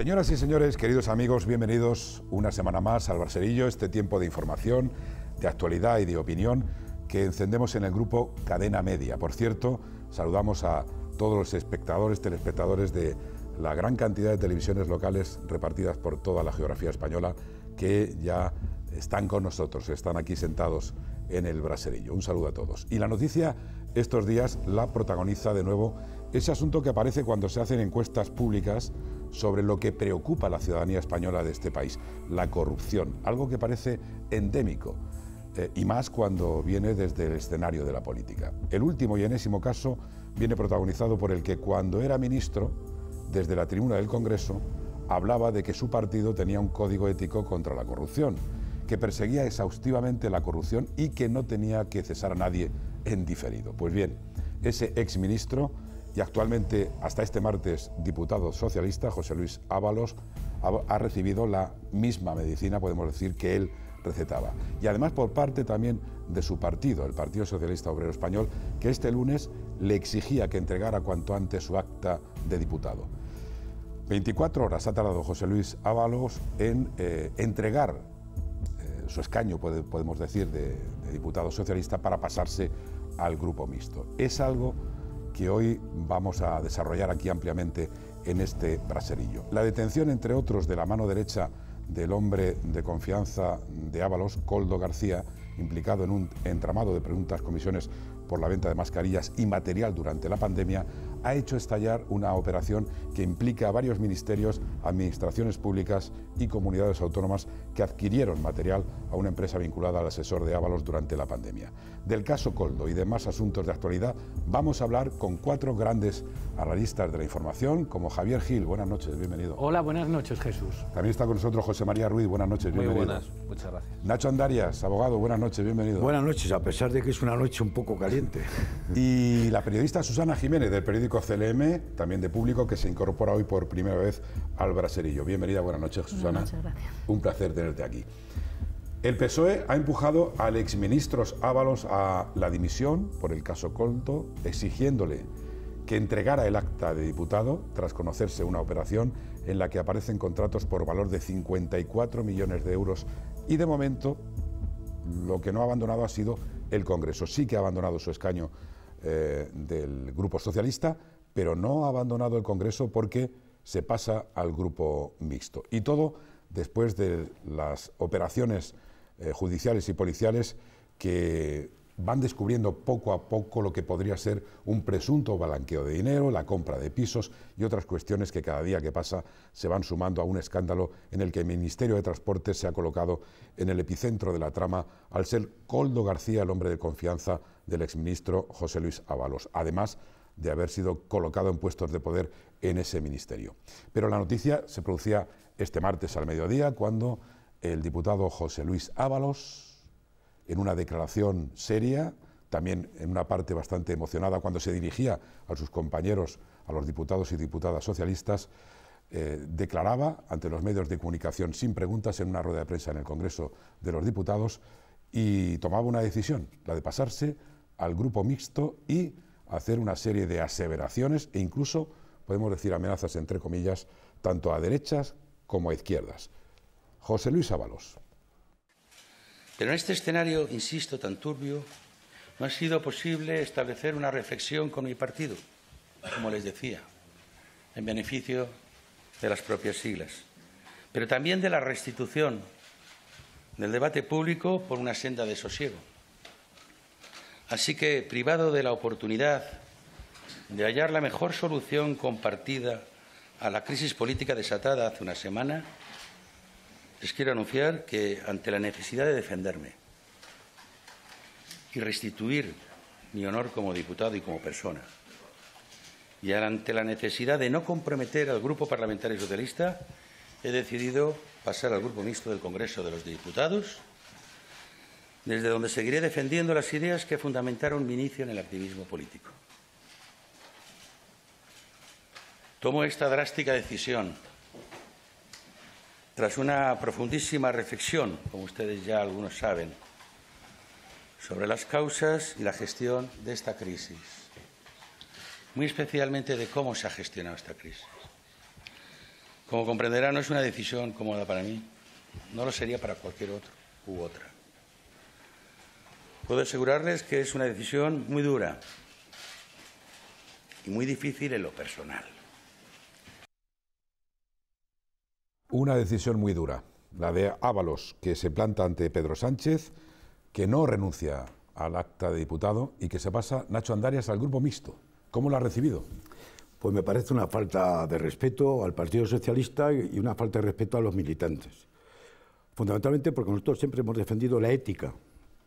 Señoras y señores, queridos amigos, bienvenidos una semana más al Braserillo, este tiempo de información, de actualidad y de opinión que encendemos en el grupo Cadena Media. Por cierto, saludamos a todos los espectadores, telespectadores de la gran cantidad de televisiones locales repartidas por toda la geografía española que ya están con nosotros, están aquí sentados en el braserillo. Un saludo a todos. Y la noticia estos días la protagoniza de nuevo ese asunto que aparece cuando se hacen encuestas públicas sobre lo que preocupa a la ciudadanía española de este país, la corrupción, algo que parece endémico. Eh, y más cuando viene desde el escenario de la política. El último y enésimo caso viene protagonizado por el que cuando era ministro, desde la tribuna del Congreso, hablaba de que su partido tenía un código ético contra la corrupción, que perseguía exhaustivamente la corrupción y que no tenía que cesar a nadie en diferido. Pues bien, ese exministro y actualmente, hasta este martes, diputado socialista José Luis Ábalos ha, recibido la misma medicina, podemos decir, que él recetaba. Y además por parte también de su partido, el Partido Socialista Obrero Español, que este lunes le exigía que entregara cuanto antes su acta de diputado. 24 horas ha tardado José Luis Ábalos en eh, entregar eh, su escaño, podemos decir, de, de diputado socialista para pasarse al grupo mixto. Es algo que hoy vamos a desarrollar aquí ampliamente en este braserillo. La detención, entre otros, de la mano derecha del hombre de confianza de Ábalos, Coldo García, implicado en un entramado de preguntas comisiones por la venta de mascarillas y material durante la pandemia, ha hecho estallar una operación que implica a varios ministerios, administraciones públicas y comunidades autónomas que adquirieron material a una empresa vinculada al asesor de Ábalos durante la pandemia. Del caso Coldo y demás asuntos de actualidad vamos a hablar con cuatro grandes analistas de la información, como Javier Gil. Buenas noches, bienvenido. Hola, buenas noches, Jesús. También está con nosotros José María Ruiz. Buenas noches, bienvenido. Muy buenas, muchas gracias. Nacho Andarias, abogado. Buenas noches, bienvenido. Buenas noches, a pesar de que es una noche un poco caliente. y la periodista Susana Jiménez, del periódico CLM, también de público, que se incorpora hoy por primera vez al Braserillo. Bienvenida, buenas noches, Susana. Muchas gracias. Un placer tenerte aquí. El PSOE ha empujado al exministro Ábalos a la dimisión por el caso Conto, exigiéndole que entregara el acta de diputado tras conocerse una operación en la que aparecen contratos por valor de 54 millones de euros y de momento lo que no ha abandonado ha sido el Congreso. Sí que ha abandonado su escaño eh, del Grupo Socialista, pero no ha abandonado el Congreso porque se pasa al Grupo Mixto. Y todo después de las operaciones eh, judiciales y policiales que van descubriendo poco a poco lo que podría ser un presunto balanqueo de dinero, la compra de pisos y otras cuestiones que cada día que pasa se van sumando a un escándalo en el que el Ministerio de Transportes se ha colocado en el epicentro de la trama al ser Coldo García el hombre de confianza del exministro José Luis Ábalos, además de haber sido colocado en puestos de poder en ese ministerio. Pero la noticia se producía este martes al mediodía cuando el diputado José Luis Ábalos, en una declaración seria, también en una parte bastante emocionada, cuando se dirigía a sus compañeros, a los diputados y diputadas socialistas, eh, declaraba ante los medios de comunicación sin preguntas en una rueda de prensa en el Congreso de los Diputados y tomaba una decisión, la de pasarse al grupo mixto y hacer una serie de aseveraciones e incluso, podemos decir, amenazas entre comillas, tanto a derechas como a izquierdas. José Luis Ábalos. Pero en este escenario, insisto, tan turbio, no ha sido posible establecer una reflexión con mi partido, como les decía, en beneficio de las propias siglas, pero también de la restitución del debate público por una senda de sosiego. Así que, privado de la oportunidad de hallar la mejor solución compartida a la crisis política desatada hace una semana, les quiero anunciar que ante la necesidad de defenderme y restituir mi honor como diputado y como persona, y ante la necesidad de no comprometer al Grupo Parlamentario Socialista, he decidido pasar al Grupo Mixto del Congreso de los Diputados, desde donde seguiré defendiendo las ideas que fundamentaron mi inicio en el activismo político. Tomo esta drástica decisión tras una profundísima reflexión, como ustedes ya algunos saben, sobre las causas y la gestión de esta crisis, muy especialmente de cómo se ha gestionado esta crisis. Como comprenderá, no es una decisión cómoda para mí, no lo sería para cualquier otro u otra. Puedo asegurarles que es una decisión muy dura y muy difícil en lo personal. una decisión muy dura, la de Ábalos, que se planta ante Pedro Sánchez, que no renuncia al acta de diputado y que se pasa Nacho Andarias al grupo mixto. ¿Cómo lo ha recibido? Pues me parece una falta de respeto al Partido Socialista y una falta de respeto a los militantes. Fundamentalmente porque nosotros siempre hemos defendido la ética,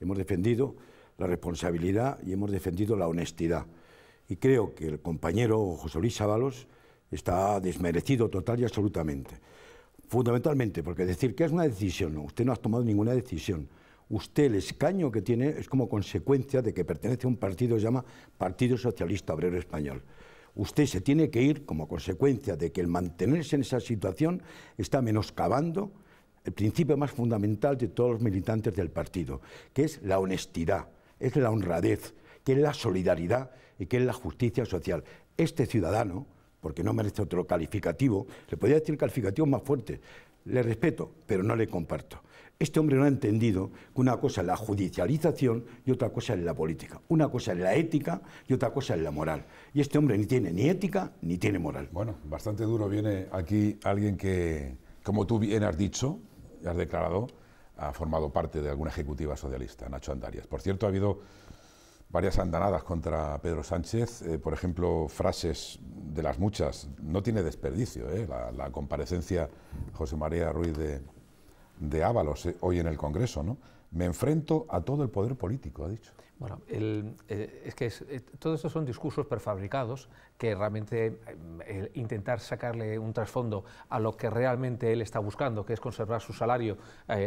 hemos defendido la responsabilidad y hemos defendido la honestidad. Y creo que el compañero José Luis Ábalos está desmerecido total y absolutamente. Fundamentalmente, porque decir que es una decisión, no, usted no ha tomado ninguna decisión. Usted el escaño que tiene es como consecuencia de que pertenece a un partido que se llama Partido Socialista Obrero Español. Usted se tiene que ir como consecuencia de que el mantenerse en esa situación está menoscabando el principio más fundamental de todos los militantes del partido, que es la honestidad, es la honradez, que es la solidaridad y que es la justicia social. Este ciudadano, porque no merece otro calificativo, le podría decir calificativo más fuerte, Le respeto, pero no le comparto. Este hombre no ha entendido que una cosa es la judicialización y otra cosa es la política. Una cosa es la ética y otra cosa es la moral. Y este hombre ni tiene ni ética ni tiene moral. Bueno, bastante duro viene aquí alguien que, como tú bien has dicho, has declarado, ha formado parte de alguna ejecutiva socialista, Nacho Andarias. Por cierto, ha habido varias andanadas contra Pedro Sánchez, eh, por ejemplo, frases de las muchas, no tiene desperdicio, eh, la, comparecencia José María Ruiz de, de Ábalos eh, hoy en el Congreso, ¿no? Me enfrento a todo el poder político, ha dicho. Bueno, eh, es que eh, todos estos son discursos prefabricados que realmente eh, intentar sacarle un trasfondo a lo que realmente él está buscando, que es conservar su salario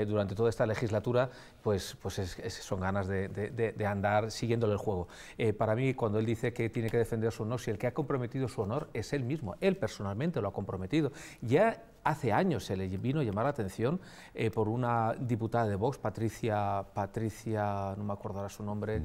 durante toda esta legislatura, pues, pues son ganas de, de, andar siguiéndole el juego. para mí, cuando él dice que tiene que defender su honor, si el que ha comprometido su honor es él mismo, él personalmente lo ha comprometido, ya hace años se le vino a llamar la atención eh, por una diputada de Vox, Patricia, Patricia no me acordará su nombre,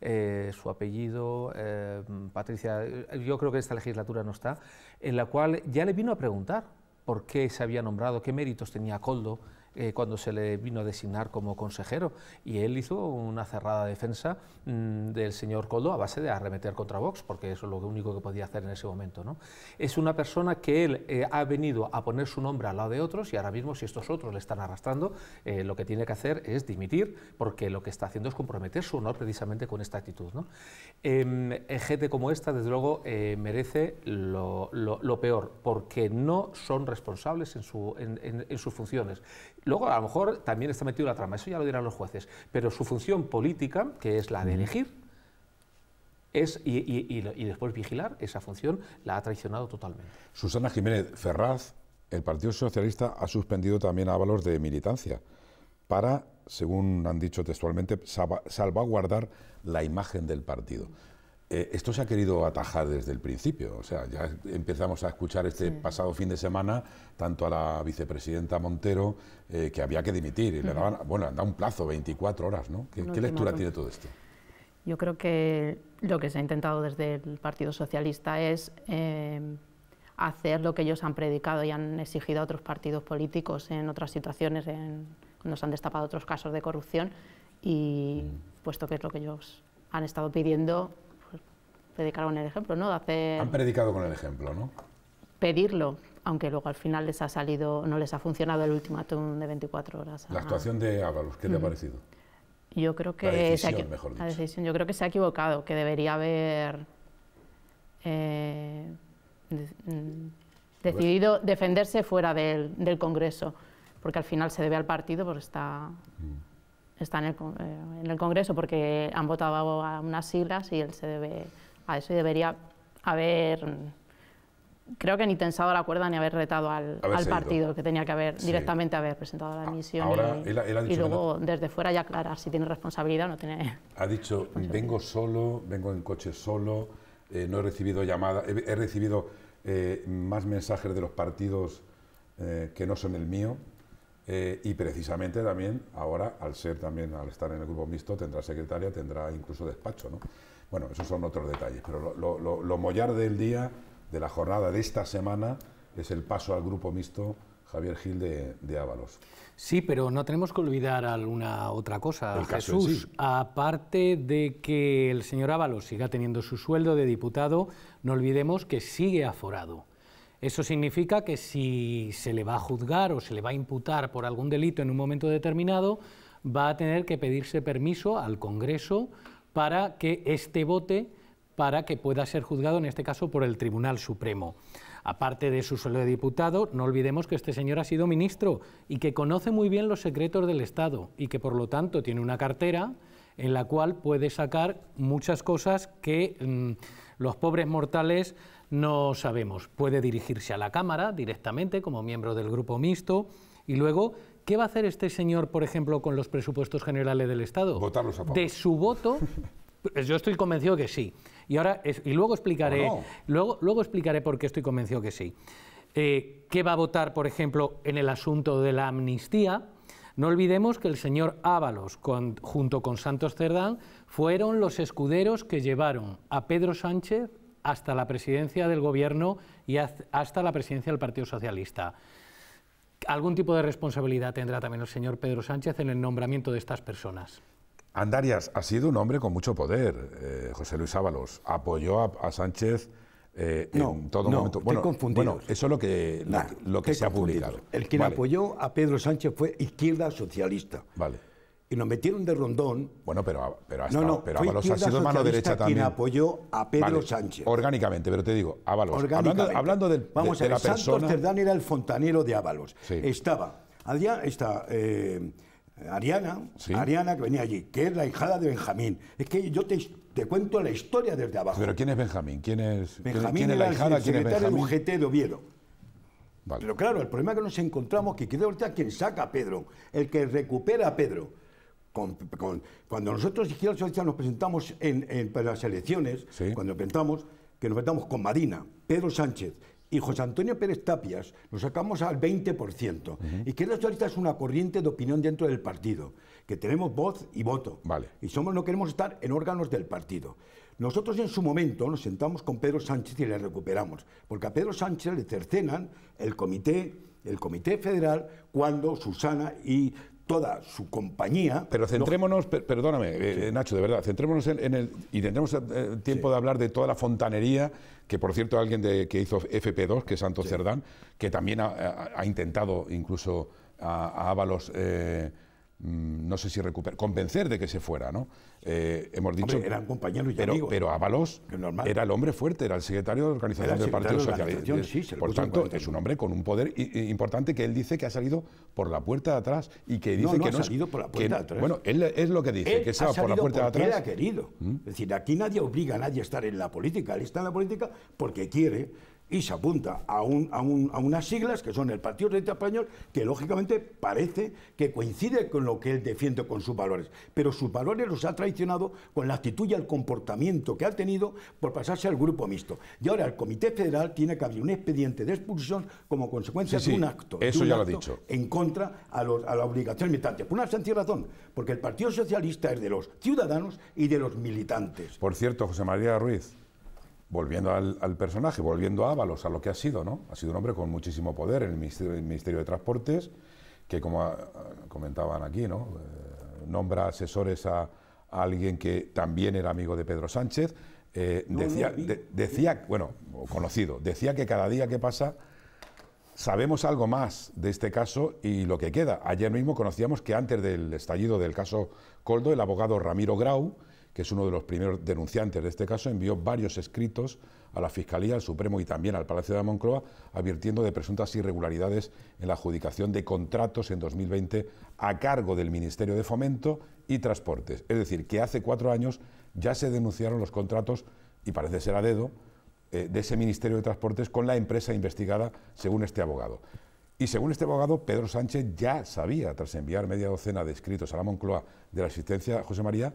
eh, su apellido, eh, Patricia, yo creo que esta legislatura no está, en la cual ya le vino a preguntar por qué se había nombrado, qué méritos tenía Coldo eh, cuando se le vino a designar como consejero y él hizo una cerrada defensa mm, del señor Coldo a base de arremeter contra Vox, porque eso es lo único que podía hacer en ese momento. ¿no? Es una persona que él eh, ha venido a poner su nombre al lado de otros y ahora mismo si estos otros le están arrastrando, eh, lo que tiene que hacer es dimitir, porque lo que está haciendo es comprometer su honor precisamente con esta actitud. ¿no? Em, gente como esta, desde luego, merece lo, peor, porque no son responsables en sus funciones Luego, a lo mejor también está metido la trama, eso ya lo dirán los jueces, pero su función política, que es la de elegir, es, y, después vigilar, esa función la ha traicionado totalmente. Susana Jiménez Ferraz, el Partido Socialista ha suspendido también a Ábalos de militancia para, según han dicho textualmente, salvaguardar la imagen del partido. Eh, esto se ha querido atajar desde el principio. O sea, ya empezamos a escuchar este pasado fin de semana tanto a la vicepresidenta Montero eh, que había que dimitir y le daban, bueno, han un plazo, 24 horas, ¿no? ¿Qué, lectura tiene todo esto? Yo creo que lo que se ha intentado desde el Partido Socialista es eh, hacer lo que ellos han predicado y han exigido a otros partidos políticos en otras situaciones, en, cuando se han destapado otros casos de corrupción y mm. puesto que es lo que ellos han estado pidiendo predicar con el ejemplo, ¿no? Han predicado con el ejemplo, ¿no? Pedirlo, aunque luego al final les ha salido, no les ha funcionado el ultimátum de 24 horas. La ah. actuación de Ábalos, ¿qué le ha parecido? Yo creo que la decisión, mejor dicho. yo creo que se ha equivocado, que debería haber eh, mm, pues decidido defenderse fuera del, Congreso, porque al final se debe al partido, porque está, mm. está en, el, eh, en el Congreso, porque han votado a unas siglas y él se debe a eso debería haber, creo que ni tensado la cuerda ni haber retado al, partido, que tenía que haber directamente haber presentado la ah, misión y, luego desde fuera ya aclarar si tiene responsabilidad o no tiene... Ha dicho, vengo solo, vengo en coche solo, eh, no he recibido llamadas, he, recibido eh, más mensajes de los partidos eh, que no son el mío, y precisamente también ahora, al ser también, al estar en el grupo mixto, tendrá secretaria, tendrá incluso despacho, ¿no? Bueno, esos son otros detalles, pero lo, lo, mollar del día, de la jornada de esta semana, es el paso al grupo mixto Javier Gil de, de, Ábalos. Sí, pero no tenemos que olvidar alguna otra cosa, Jesús. Aparte de que el señor Ábalos siga teniendo su sueldo de diputado, no olvidemos que sigue aforado. Eso significa que si se le va a juzgar o se le va a imputar por algún delito en un momento determinado, va a tener que pedirse permiso al Congreso para que este vote para que pueda ser juzgado, en este caso, por el Tribunal Supremo. Aparte de su solo de diputado, no olvidemos que este señor ha sido ministro y que conoce muy bien los secretos del Estado y que, por lo tanto, tiene una cartera en la cual puede sacar muchas cosas que mm, los pobres mortales no sabemos. Puede dirigirse a la Cámara directamente como miembro del grupo mixto y luego ¿Qué va a hacer este señor, por ejemplo, con los presupuestos generales del Estado? Votarlos a favor. De su voto, pues yo estoy convencido que sí. Y ahora y luego explicaré, luego, luego explicaré por qué estoy convencido que sí. Eh, ¿Qué va a votar, por ejemplo, en el asunto de la amnistía? No olvidemos que el señor Ábalos, junto con Santos Cerdán, fueron los escuderos que llevaron a Pedro Sánchez hasta la presidencia del Gobierno y hasta la presidencia del Partido Socialista. ¿Algún tipo de responsabilidad tendrá también el señor Pedro Sánchez en el nombramiento de estas personas? Andarias ha sido un hombre con mucho poder. Eh, José Luis Ábalos apoyó a, Sánchez eh, en todo no, momento. Bueno, bueno, eso es lo que, lo, que se ha publicado. El que apoyó a Pedro Sánchez fue Izquierda Socialista. Vale y nos metieron de rondón. Bueno, pero, pero, hasta, Ábalos ha sido mano derecha quien también. apoyó a Pedro Sánchez. Orgánicamente, pero te digo, Ábalos. Hablando, del, Vamos a ver, Santos Cerdán era el fontanero de Ábalos. Estaba está, eh, Ariana, Ariana que venía allí, que es la hijada de Benjamín. Es que yo te, te cuento la historia desde abajo. Pero ¿quién es Benjamín? ¿Quién es, Benjamín ¿quién es la hijada? ¿Quién es Benjamín? UGT de Oviedo. Pero claro, el problema que nos encontramos que queda ahorita quien saca a Pedro, el que recupera a Pedro cuando nosotros, Izquierda nos presentamos en, para las elecciones, cuando presentamos, que nos presentamos con Marina, Pedro Sánchez y José Antonio Pérez Tapias, nos sacamos al 20%. Y que la Socialista es una corriente de opinión dentro del partido, que tenemos voz y voto. Y somos, no queremos estar en órganos del partido. Nosotros en su momento nos sentamos con Pedro Sánchez y le recuperamos, porque a Pedro Sánchez le cercenan el comité, el comité federal cuando Susana y toda su compañía. Pero centrémonos, perdóname, eh, Nacho, de verdad, centrémonos en, el. Y tendremos eh, eh, tiempo de hablar de toda la fontanería, que por cierto, alguien de, que hizo FP2, que es Santos Cerdán, que también ha, intentado incluso a, a Ábalos. Mm, no sé si recuperar, convencer de que se fuera, ¿no? Eh, hemos dicho... era eran compañeros y pero, Pero Ábalos era el hombre fuerte, era el secretario de organización del Partido Socialista. Sí, por tanto, es un hombre con un poder importante que él dice que ha salido por la puerta de atrás y que dice que no... ha salido por la puerta Bueno, él es lo que dice, que estaba por la puerta de atrás. Él ha querido. ¿Mm? Es decir, aquí nadie obliga a nadie a estar en la política. Él está en la política porque quiere y se apunta a, unas siglas que son el Partido Socialista Español, que lógicamente parece que coincide con lo que él defiende con sus valores, pero sus valores los ha traicionado con la actitud y el comportamiento que ha tenido por pasarse al grupo mixto. Y ahora el Comité Federal tiene que abrir un expediente de expulsión como consecuencia de un acto, en contra a, la obligación militante, por una sencilla razón, porque el Partido Socialista es de los ciudadanos y de los militantes. Por cierto, José María Ruiz, volviendo al, personaje, volviendo a Ábalos, a lo que ha sido, ¿no? Ha sido un hombre con muchísimo poder en el Ministerio, de Transportes, que como ah, comentaban aquí, ¿no? Eh, nombra asesores a, alguien que también era amigo de Pedro Sánchez. Eh, decía, decía, bueno, conocido, decía que cada día que pasa sabemos algo más de este caso y lo que queda. Ayer mismo conocíamos que antes del estallido del caso Coldo, el abogado Ramiro Grau, que es uno de los primeros denunciantes de este caso, envió varios escritos a la Fiscalía, al Supremo y también al Palacio de la Moncloa, advirtiendo de presuntas irregularidades en la adjudicación de contratos en 2020 a cargo del Ministerio de Fomento y Transportes. Es decir, que hace cuatro años ya se denunciaron los contratos, y parece ser a dedo, eh, de ese Ministerio de Transportes con la empresa investigada, según este abogado. Y según este abogado, Pedro Sánchez ya sabía, tras enviar media docena de escritos a la Moncloa de la asistencia de José María,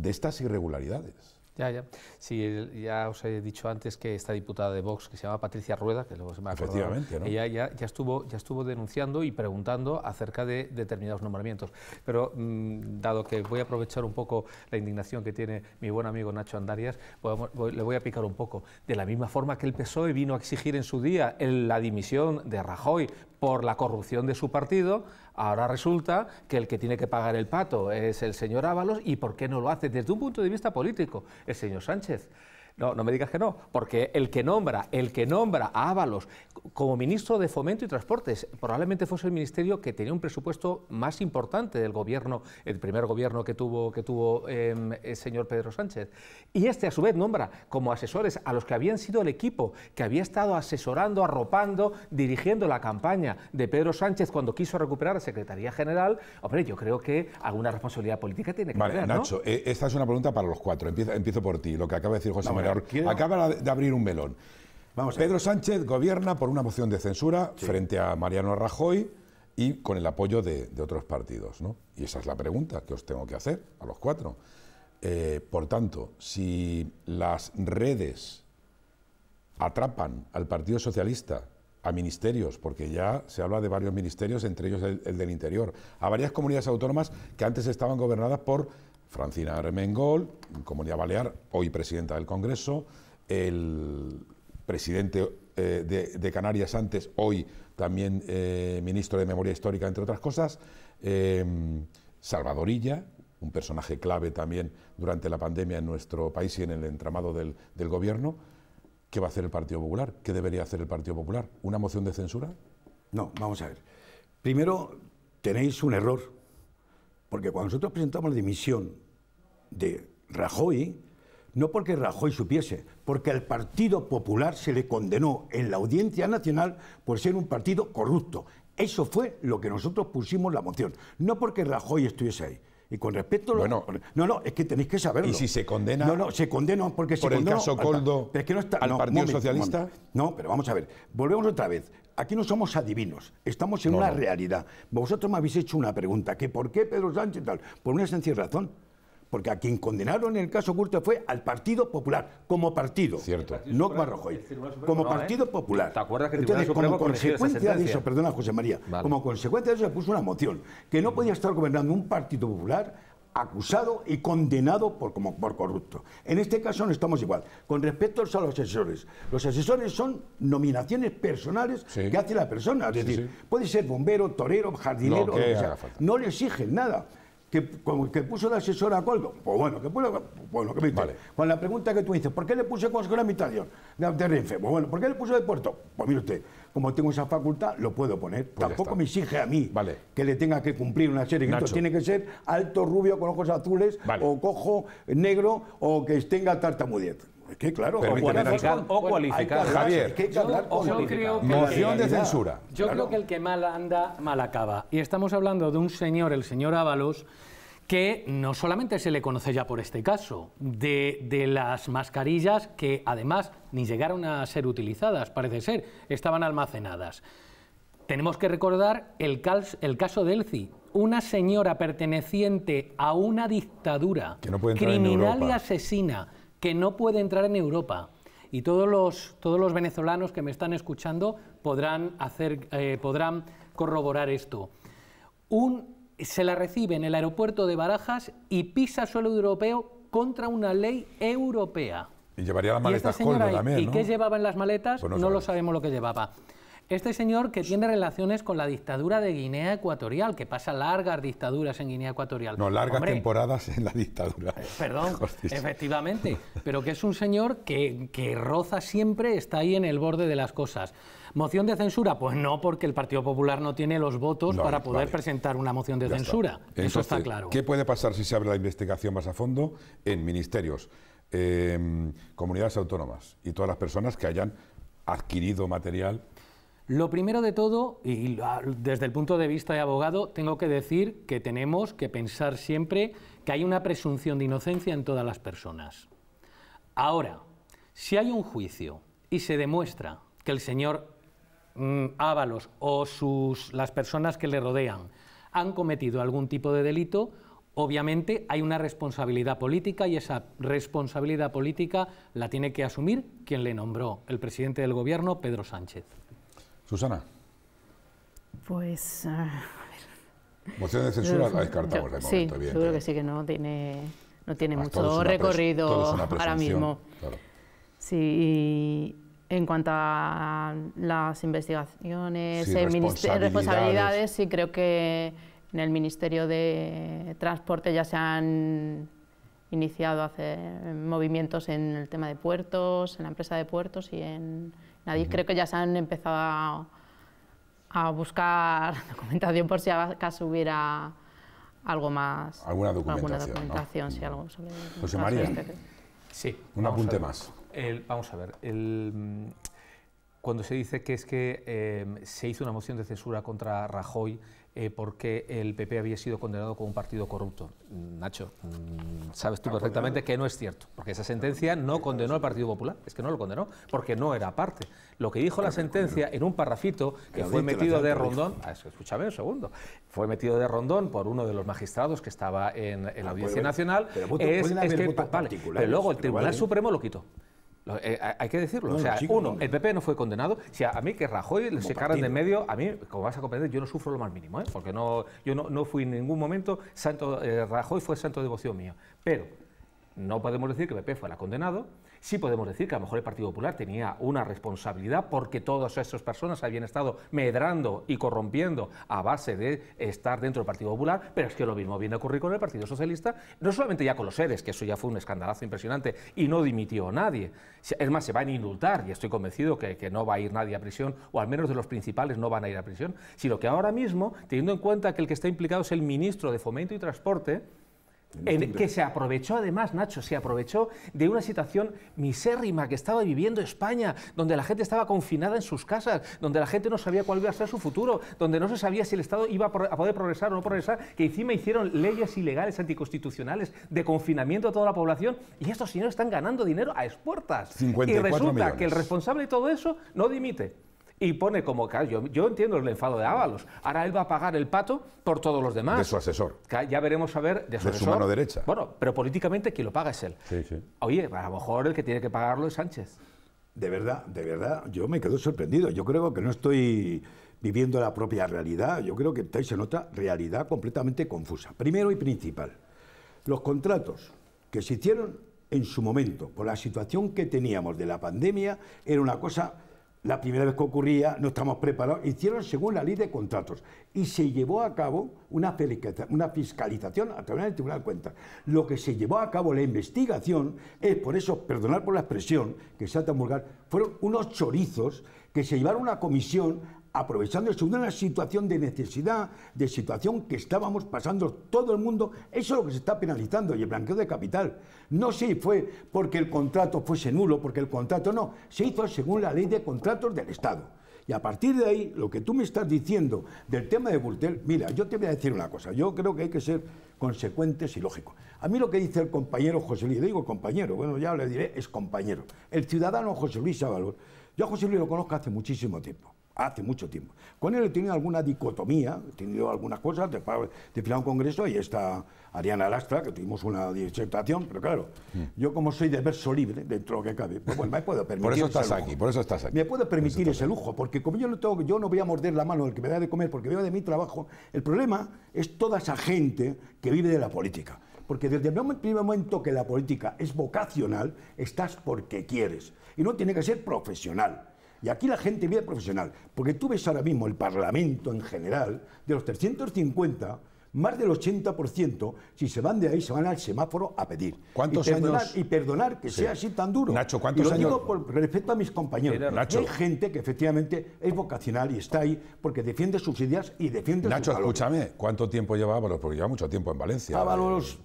de estas irregularidades. Ya, ya. Sí, ya os he dicho antes que esta diputada de Vox, que se llama Patricia Rueda, que luego se me ha Efectivamente, ¿no? ella ya, ya, estuvo, ya estuvo denunciando y preguntando acerca de determinados nombramientos. Pero mm, dado que voy a aprovechar un poco la indignación que tiene mi buen amigo Nacho Andarias, le voy a picar un poco. De la misma forma que el PSOE vino a exigir en su día la dimisión de Rajoy por la corrupción de su partido, Ahora resulta que el que tiene que pagar el pato es el señor Ábalos y ¿por qué no lo hace desde un punto de vista político el señor Sánchez? No, no me digas que no, porque el que nombra, el que nombra a Ábalos como ministro de Fomento y Transportes, probablemente fuese el ministerio que tenía un presupuesto más importante del gobierno, el primer gobierno que tuvo, que tuvo em, el señor Pedro Sánchez. Y este a su vez nombra como asesores a los que habían sido el equipo que había estado asesorando, arropando, dirigiendo la campaña de Pedro Sánchez cuando quiso recuperar la Secretaría General. Hombre, yo creo que alguna responsabilidad política tiene que tener, Nacho, eh, esta es una pregunta para los cuatro. Empiezo, por ti, lo que acaba de decir José Acaba de abrir un melón. Pedro Sánchez gobierna por una moción de censura frente a Mariano Rajoy y con el apoyo de, otros partidos. Y esa es la pregunta que os tengo que hacer a los cuatro. Eh, por tanto, si las redes atrapan al Partido Socialista, a ministerios, porque ya se habla de varios ministerios, entre ellos el del Interior, a varias comunidades autónomas que antes estaban gobernadas por Francina Armengol, Comunidad Balear, hoy presidenta del Congreso, el presidente eh, de, Canarias antes, hoy también eh, ministro de Memoria Histórica, entre otras cosas, eh, Salvadorilla, un personaje clave también durante la pandemia en nuestro país y en el entramado del, del gobierno. ¿Qué va a hacer el Partido Popular? ¿Qué debería hacer el Partido Popular? ¿Una moción de censura? No, vamos a ver. Primero, tenéis un error porque cuando nosotros presentamos la dimisión de Rajoy, no porque Rajoy supiese, porque al Partido Popular se le condenó en la Audiencia Nacional por ser un partido corrupto. Eso fue lo que nosotros pusimos la moción, no porque Rajoy estuviese ahí. Y con respecto a lo, no, no, es que tenéis que saberlo. Y si se condena No, no, se condena porque por el caso Coldo pero es que no está, Partido Socialista. No, pero vamos a ver. Volvemos otra vez aquí no somos adivinos, estamos en una realidad. Vosotros me habéis hecho una pregunta, que ¿por qué Pedro Sánchez tal? Por una sencilla razón. Porque a quien condenaron en el caso Curte fue al Partido Popular, como partido. Cierto. No como Como ¿eh? Partido Popular. ¿Te acuerdas que Entonces, como consecuencia de eso, perdona José María, como consecuencia de eso se puso una moción, que no podía estar gobernando un Partido Popular acusado y condenado por, como, por corrupto. En este caso no estamos igual. Con respecto a los asesores, los asesores son nominaciones personales que hace la persona. Es decir, puede ser bombero, torero, jardinero, no le exigen nada que, puso el asesora a Colgo? pues bueno, que puso, bueno, pues que con la pregunta que tú dices, ¿por qué le puse con gran mitad de Renfe? Pues bueno, ¿por qué le puso de puerto? Pues mire usted, como tengo esa facultad, lo puedo poner. Pues Tampoco me exige a mí que le tenga que cumplir una serie. que Esto tiene que ser alto, rubio, con ojos azules, o cojo, negro, o que tenga tartamudez que claro, o cualificar, o Javier, yo, creo que moción de censura. Yo creo que el que mal anda, mal acaba. Y estamos hablando de un señor, el señor Ábalos, que no solamente se le conoce ya por este caso, de, las mascarillas que además ni llegaron a ser utilizadas, parece ser, estaban almacenadas. Tenemos que recordar el, el caso de Elci, una señora perteneciente a una dictadura, criminal y asesina, que no puede entrar en Europa. Y todos los, todos los venezolanos que me están escuchando podrán, hacer, eh, podrán corroborar esto. Un, se la recibe en el aeropuerto de Barajas y pisa suelo europeo contra una ley europea. Y llevaría las maletas con también, ¿Y qué llevaba en las maletas? Pues no lo sabemos lo que llevaba. Este señor que tiene relaciones con la dictadura de Guinea Ecuatorial, que pasa largas dictaduras en Guinea Ecuatorial. No, largas temporadas en la dictadura. Eh, perdón, efectivamente, pero que es un señor que, roza siempre, está ahí en el borde de las cosas. ¿Moción de censura? Pues no, porque el Partido Popular no tiene los votos para poder presentar una moción de censura. Eso está claro. ¿Qué puede pasar si se abre la investigación más a fondo en ministerios, em, comunidades autónomas y todas las personas que hayan adquirido material lo primero de todo, y desde el punto de vista de abogado, tengo que decir que tenemos que pensar siempre que hay una presunción de inocencia en todas las personas. Ahora, si hay un juicio y se demuestra que el señor mm, Ábalos o sus, las personas que le rodean han cometido algún tipo de delito, obviamente hay una responsabilidad política y esa responsabilidad política la tiene que asumir quien le nombró, el presidente del gobierno, Pedro Sánchez. Susana. Pues, ah, a ver. Moción de censura la descartamos yo, de Sí, seguro que sí, que no tiene, no tiene mucho recorrido ahora mismo. Sí, y en cuanto a las investigaciones, eh, responsabilidades. sí creo que en el Ministerio de Transporte ya se han iniciado hacer movimientos en el tema de puertos, en la empresa de puertos y en Nadie, creo que ya se han empezado a, buscar documentación por si acaso hubiera algo más. Alguna documentación. sí, algo sobre. José María. Este. sí. Un apunte más. vamos a ver. Mm, cuando se dice que es que eh, se hizo una moción de censura contra Rajoy eh, porque el PP había sido condenado como un partido corrupto. Mm, Nacho, mm, sabes tú ah, pues perfectamente que no es cierto, porque esa sentencia no condenó al Partido Popular, es que no lo condenó, porque no era parte. Lo que dijo la sentencia en un parrafito que fue metido de rondón, ah, escúchame un segundo, fue metido de rondón por uno de los magistrados que estaba en, la ah, Audiencia Nacional, es, es que, vale, pero luego el Tribunal Supremo lo quitó. Eh, hay que decirlo. o sea, uno, el PP no fue condenado. si a mí que Rajoy le sacaran de medio, a mí, como vas a comprender, yo no sufro lo más mínimo, ¿eh? porque no, yo no, fui en ningún momento santo. Eh, Rajoy fue santo devoción mía. Pero no podemos decir que el PP fuera condenado sí podemos decir que a lo mejor el Partido Popular tenía una responsabilidad porque todas esas personas habían estado medrando y corrompiendo a base de estar dentro del Partido Popular, pero es que lo mismo viene a ocurrir con el Partido Socialista, no solamente ya con los seres, que eso ya fue un escandalazo impresionante y no dimitió nadie. Es más, se van a indultar y estoy convencido que, que no va a ir nadie a prisión, o al menos de los principales no van a ir a prisión, sino que ahora mismo, teniendo en cuenta que el que está implicado es el ministro de Fomento y Transporte, que se aprovechó además, Nacho, se aprovechó de una situación misérrima que estaba viviendo España, donde la gente estaba confinada en sus casas, donde la gente no sabía cuál iba a ser su futuro, donde no se sabía si el Estado iba a, poder progresar o no progresar, que encima hicieron leyes ilegales anticonstitucionales de confinamiento a toda la población y estos señores están ganando dinero a expuertas. y resulta que el responsable de todo eso no dimite y pone como, claro, yo, entiendo el enfado de Ábalos, ahora él va a pagar el pato por todos los demás. De su asesor. Ya veremos a ver de su de su mano derecha. Bueno, pero políticamente quien lo paga es él. Sí, sí. Oye, a lo mejor el que tiene que pagarlo es Sánchez. De verdad, de verdad, yo me quedo sorprendido. Yo creo que no estoy viviendo la propia realidad. Yo creo que estáis en otra realidad completamente confusa. Primero y principal, los contratos que se hicieron en su momento, por la situación que teníamos de la pandemia, era una cosa la primera vez que ocurría, no estamos preparados, hicieron según la ley de contratos y se llevó a cabo una, fiscalización a través del Tribunal de Cuentas. Lo que se llevó a cabo la investigación es, por eso, perdonar por la expresión, que ha de vulgar, fueron unos chorizos que se llevaron a una comisión aprovechándose de una situación de necesidad, de situación que estábamos pasando todo el mundo, eso es lo que se está penalizando y el blanqueo de capital. No si fue porque el contrato fuese nulo, porque el contrato no, se hizo según la ley de contratos del Estado. Y a partir de ahí, lo que tú me estás diciendo del tema de Burtel, mira, yo te voy a decir una cosa, yo creo que hay que ser consecuentes y lógicos. A mí lo que dice el compañero José Luis, digo compañero, bueno, ya le diré, es compañero, el ciudadano José Luis Ábalos, yo a José Luis lo conozco hace muchísimo tiempo hace mucho tiempo. Con él he tenido alguna dicotomía, he tenido algunas cosas, después de final un congreso y está Ariana Lastra, que tuvimos una disertación, pero claro, mm. yo como soy de verso libre, dentro de lo que cabe, pues bueno, me puedo permitir Por eso estás ese lujo. aquí, por eso estás aquí. Me puedo permitir ese lujo, porque como yo no, tengo, yo no voy a morder la mano del que me da de comer, porque veo de mi trabajo, el problema es toda esa gente que vive de la política. Porque desde el primer momento que la política es vocacional, estás porque quieres. Y no tiene que ser profesional. Y aquí la gente vive profesional, porque tú ves ahora mismo el Parlamento en general, de los 350, más del 80%, si se van de ahí, se van al semáforo a pedir. ¿Cuántos y perdonar, años? Y perdonar que sea así tan duro. Nacho, ¿cuántos y lo años? por respeto a mis compañeros. Nacho. Hay gente que efectivamente es vocacional y está ahí porque defiende sus ideas y defiende Nacho, escúchame, ¿cuánto tiempo lleva Ábalos? Porque lleva mucho tiempo en Valencia. Ábalos,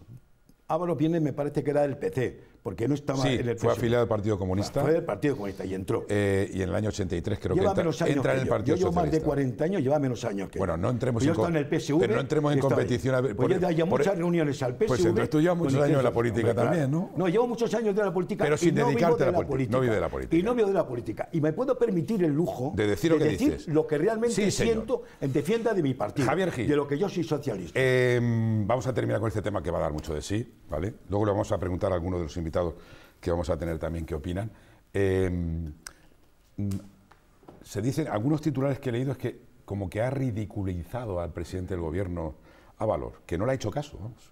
Ábalos viene, me parece que era del PC porque no estaba en el fue afiliado al Partido Comunista. Fue del Partido Comunista y entró. Eh, y en el año 83 creo que entra, en el Partido yo. Socialista. Yo llevo más de 40 años, lleva menos años que Bueno, no entremos yo en, yo en el PSU. pero no entremos en competición. Pues por, yo he muchas reuniones al PSV. Pues entonces tú llevas muchos años en la política también, ¿no? No, llevo muchos años de la política. Pero sin dedicarte a la, política. No vive de la política. Y no vivo de la política. Y me puedo permitir el lujo de decir lo que, Lo que realmente siento en defienda de mi partido. Javier Gil. De lo que yo soy socialista. Em, vamos a terminar con este tema que va a dar mucho de sí. Luego le vamos a preguntar a algunos de los invitados que vamos a tener también qué opinan. Em, mm, se dicen, algunos titulares que he leído es que como que ha ridiculizado al presidente del gobierno a valor, que no le ha hecho caso, vamos.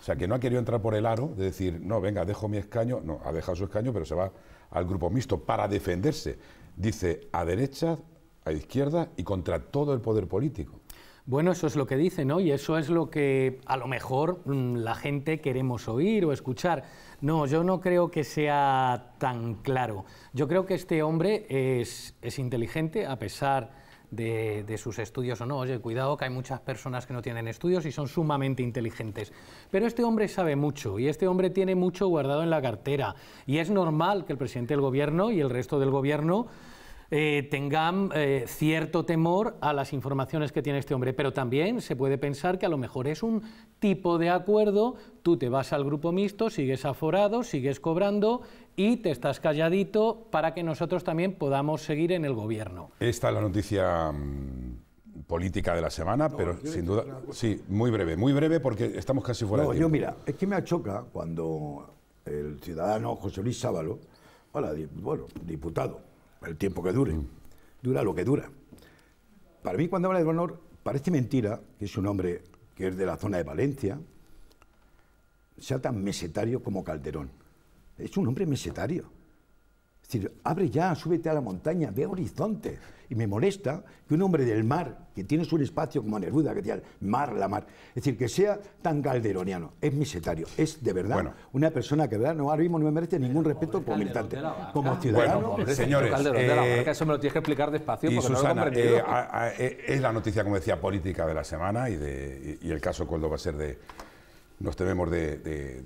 O sea, que no ha querido entrar por el aro de decir, no, venga, dejo mi escaño, no, ha dejado su escaño, pero se va al grupo mixto para defenderse. Dice, a derecha, a izquierda y contra todo el poder político. Bueno, eso es lo que dicen, ¿no? Y eso es lo que a lo mejor mm, la gente queremos oír o escuchar. No, yo no creo que sea tan claro. Yo creo que este hombre es, inteligente a pesar de, de, sus estudios o no. Oye, cuidado que hay muchas personas que no tienen estudios y son sumamente inteligentes. Pero este hombre sabe mucho y este hombre tiene mucho guardado en la cartera. Y es normal que el presidente del gobierno y el resto del gobierno eh, tengan eh, cierto temor a las informaciones que tiene este hombre. Pero también se puede pensar que a lo mejor es un tipo de acuerdo, tú te vas al grupo mixto, sigues aforado, sigues cobrando y te estás calladito para que nosotros también podamos seguir en el gobierno. Esta es la noticia mm, política de la semana, pero sin duda, sí, muy breve, muy breve porque estamos casi fuera de tiempo. Yo mira, es que me choca cuando el ciudadano José Luis Sábalo, bueno, diputado, el tiempo que dure. Dura lo que dura. Para mí, cuando habla de honor, parece mentira que es un hombre que es de la zona de Valencia, sea tan mesetario como Calderón. Es un hombre mesetario. Es decir, abre ya, súbete a la montaña, ve horizonte. Y me molesta que un hombre del mar, que tiene su espacio como Neruda, que tiene mar, la mar, es decir, que sea tan calderoniano, es misetario, es de verdad bueno. una persona que verdad no, ahora mismo no me merece ningún respeto como militante, como ciudadano. Bueno, señores, de eh, eso me lo tienes que explicar despacio. porque no lo eh, eh, es la noticia, como decía, política de la semana y, de, y, el caso cuando va a ser de, nos tememos de,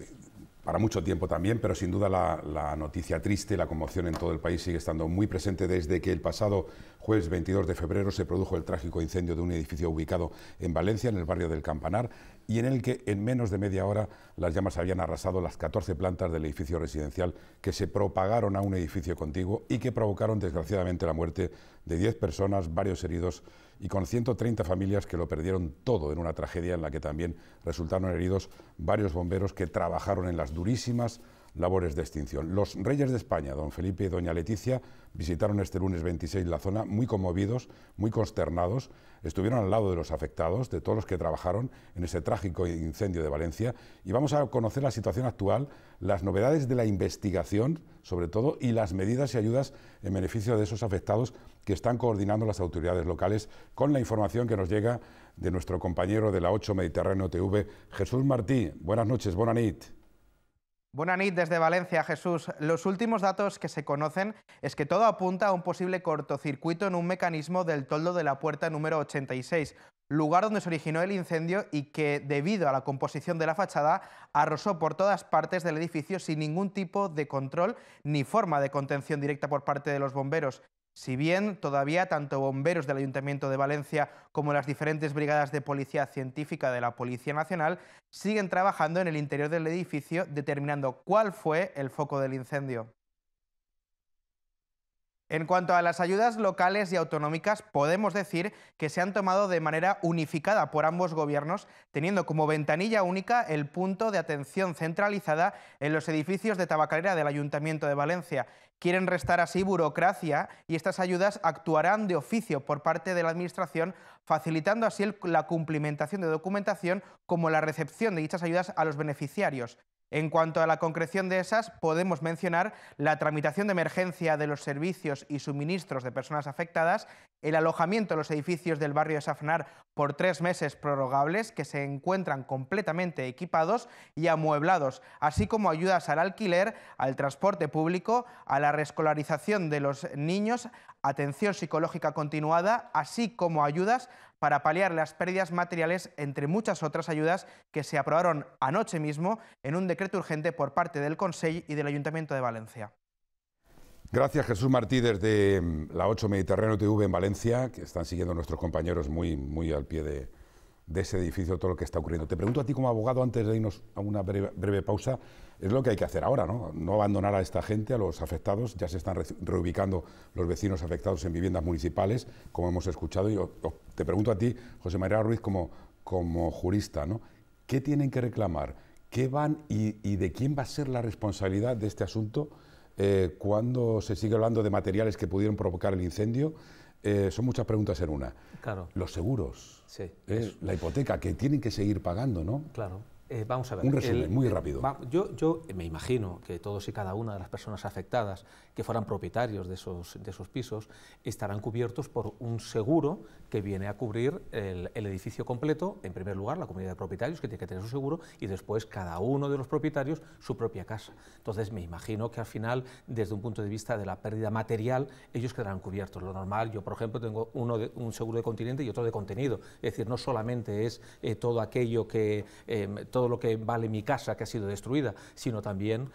para mucho tiempo también, pero sin duda la, noticia triste, la conmoción en todo el país sigue estando muy presente desde que el pasado jueves 22 de febrero se produjo el trágico incendio de un edificio ubicado en Valencia, en el barrio del Campanar, y en el que en menos de media hora las llamas habían arrasado las 14 plantas del edificio residencial que se propagaron a un edificio contiguo y que provocaron desgraciadamente la muerte de 10 personas, varios heridos y con 130 familias que lo perdieron todo en una tragedia en la que también resultaron heridos varios bomberos que trabajaron en las durísimas labores de extinción. Los reyes de España, don Felipe y doña Leticia, visitaron este lunes 26 la zona muy conmovidos, muy consternados, estuvieron al lado de los afectados, de todos los que trabajaron en ese trágico incendio de Valencia y vamos a conocer la situación actual, las novedades de la investigación, sobre todo, y las medidas y ayudas en beneficio de esos afectados que están coordinando las autoridades locales con la información que nos llega de nuestro compañero de la 8 Mediterráneo TV, Jesús Martí. Buenas noches, buena nit. Buenas noches desde Valencia, Jesús. Los últimos datos que se conocen es que todo apunta a un posible cortocircuito en un mecanismo del toldo de la puerta número 86, lugar donde se originó el incendio y que, debido a la composición de la fachada, ...arrosó por todas partes del edificio sin ningún tipo de control ni forma de contención directa por parte de los bomberos. Si bien todavía tanto bomberos del Ayuntamiento de Valencia como las diferentes brigadas de policía científica de la Policía Nacional siguen trabajando en el interior del edificio determinando cuál fue el foco del incendio. En cuanto a las ayudas locales y autonómicas, podemos decir que se han tomado de manera unificada por ambos gobiernos, teniendo como ventanilla única el punto de atención centralizada en los edificios de tabacalera del Ayuntamiento de Valencia. Quieren restar así burocracia y estas ayudas actuarán de oficio por parte de la Administración, facilitando así la cumplimentación de documentación como la recepción de dichas ayudas a los beneficiarios. En cuanto a la concreción de esas, podemos mencionar la tramitación de emergencia de los servicios y suministros de personas afectadas, el alojamiento en los edificios del barrio de Safnar por tres meses prorrogables, que se encuentran completamente equipados y amueblados, así como ayudas al alquiler, al transporte público, a la reescolarización de los niños, atención psicológica continuada, así como ayudas para paliar las pérdidas materiales, entre muchas otras ayudas que se aprobaron anoche mismo en un decreto urgente por parte del Consejo y del Ayuntamiento de Valencia. Gracias Jesús Martí desde mm, la 8 Mediterráneo TV en Valencia, que están siguiendo nuestros compañeros muy, muy al pie de, de ese edificio todo lo que está ocurriendo. Te pregunto a ti como abogado, antes de irnos a una breve, pausa, es lo que hay que hacer ahora, ¿no? No abandonar a esta gente, a los afectados, ya se están reubicando los vecinos afectados en viviendas municipales, como hemos escuchado, y te pregunto a ti, José María Ruiz, como, como jurista, ¿no? ¿Qué tienen que reclamar? ¿Qué van y, de quién va a ser la responsabilidad de este asunto eh, cuando se sigue hablando de materiales que pudieron provocar el incendio? Eh, son muchas preguntas en una. Claro. Los seguros eh, es la hipoteca que tienen que seguir pagando, ¿no? Claro. Eh, vamos a ver. Un resumen muy rápido. yo, yo me imagino que todos y cada una de las personas afectadas que fueran propietarios de esos, de pisos, estarán cubiertos por un seguro que viene a cubrir el, edificio completo, en primer lugar la comunidad de propietarios que tiene que tener su seguro y después cada uno de los propietarios su propia casa. Entonces me imagino que al final, desde un punto de vista de la pérdida material, ellos quedarán cubiertos. Lo normal, yo por ejemplo tengo uno de, un seguro de continente y otro de contenido, es decir, no solamente es eh, todo aquello que, em, todo lo que vale mi casa que ha sido destruida, sino también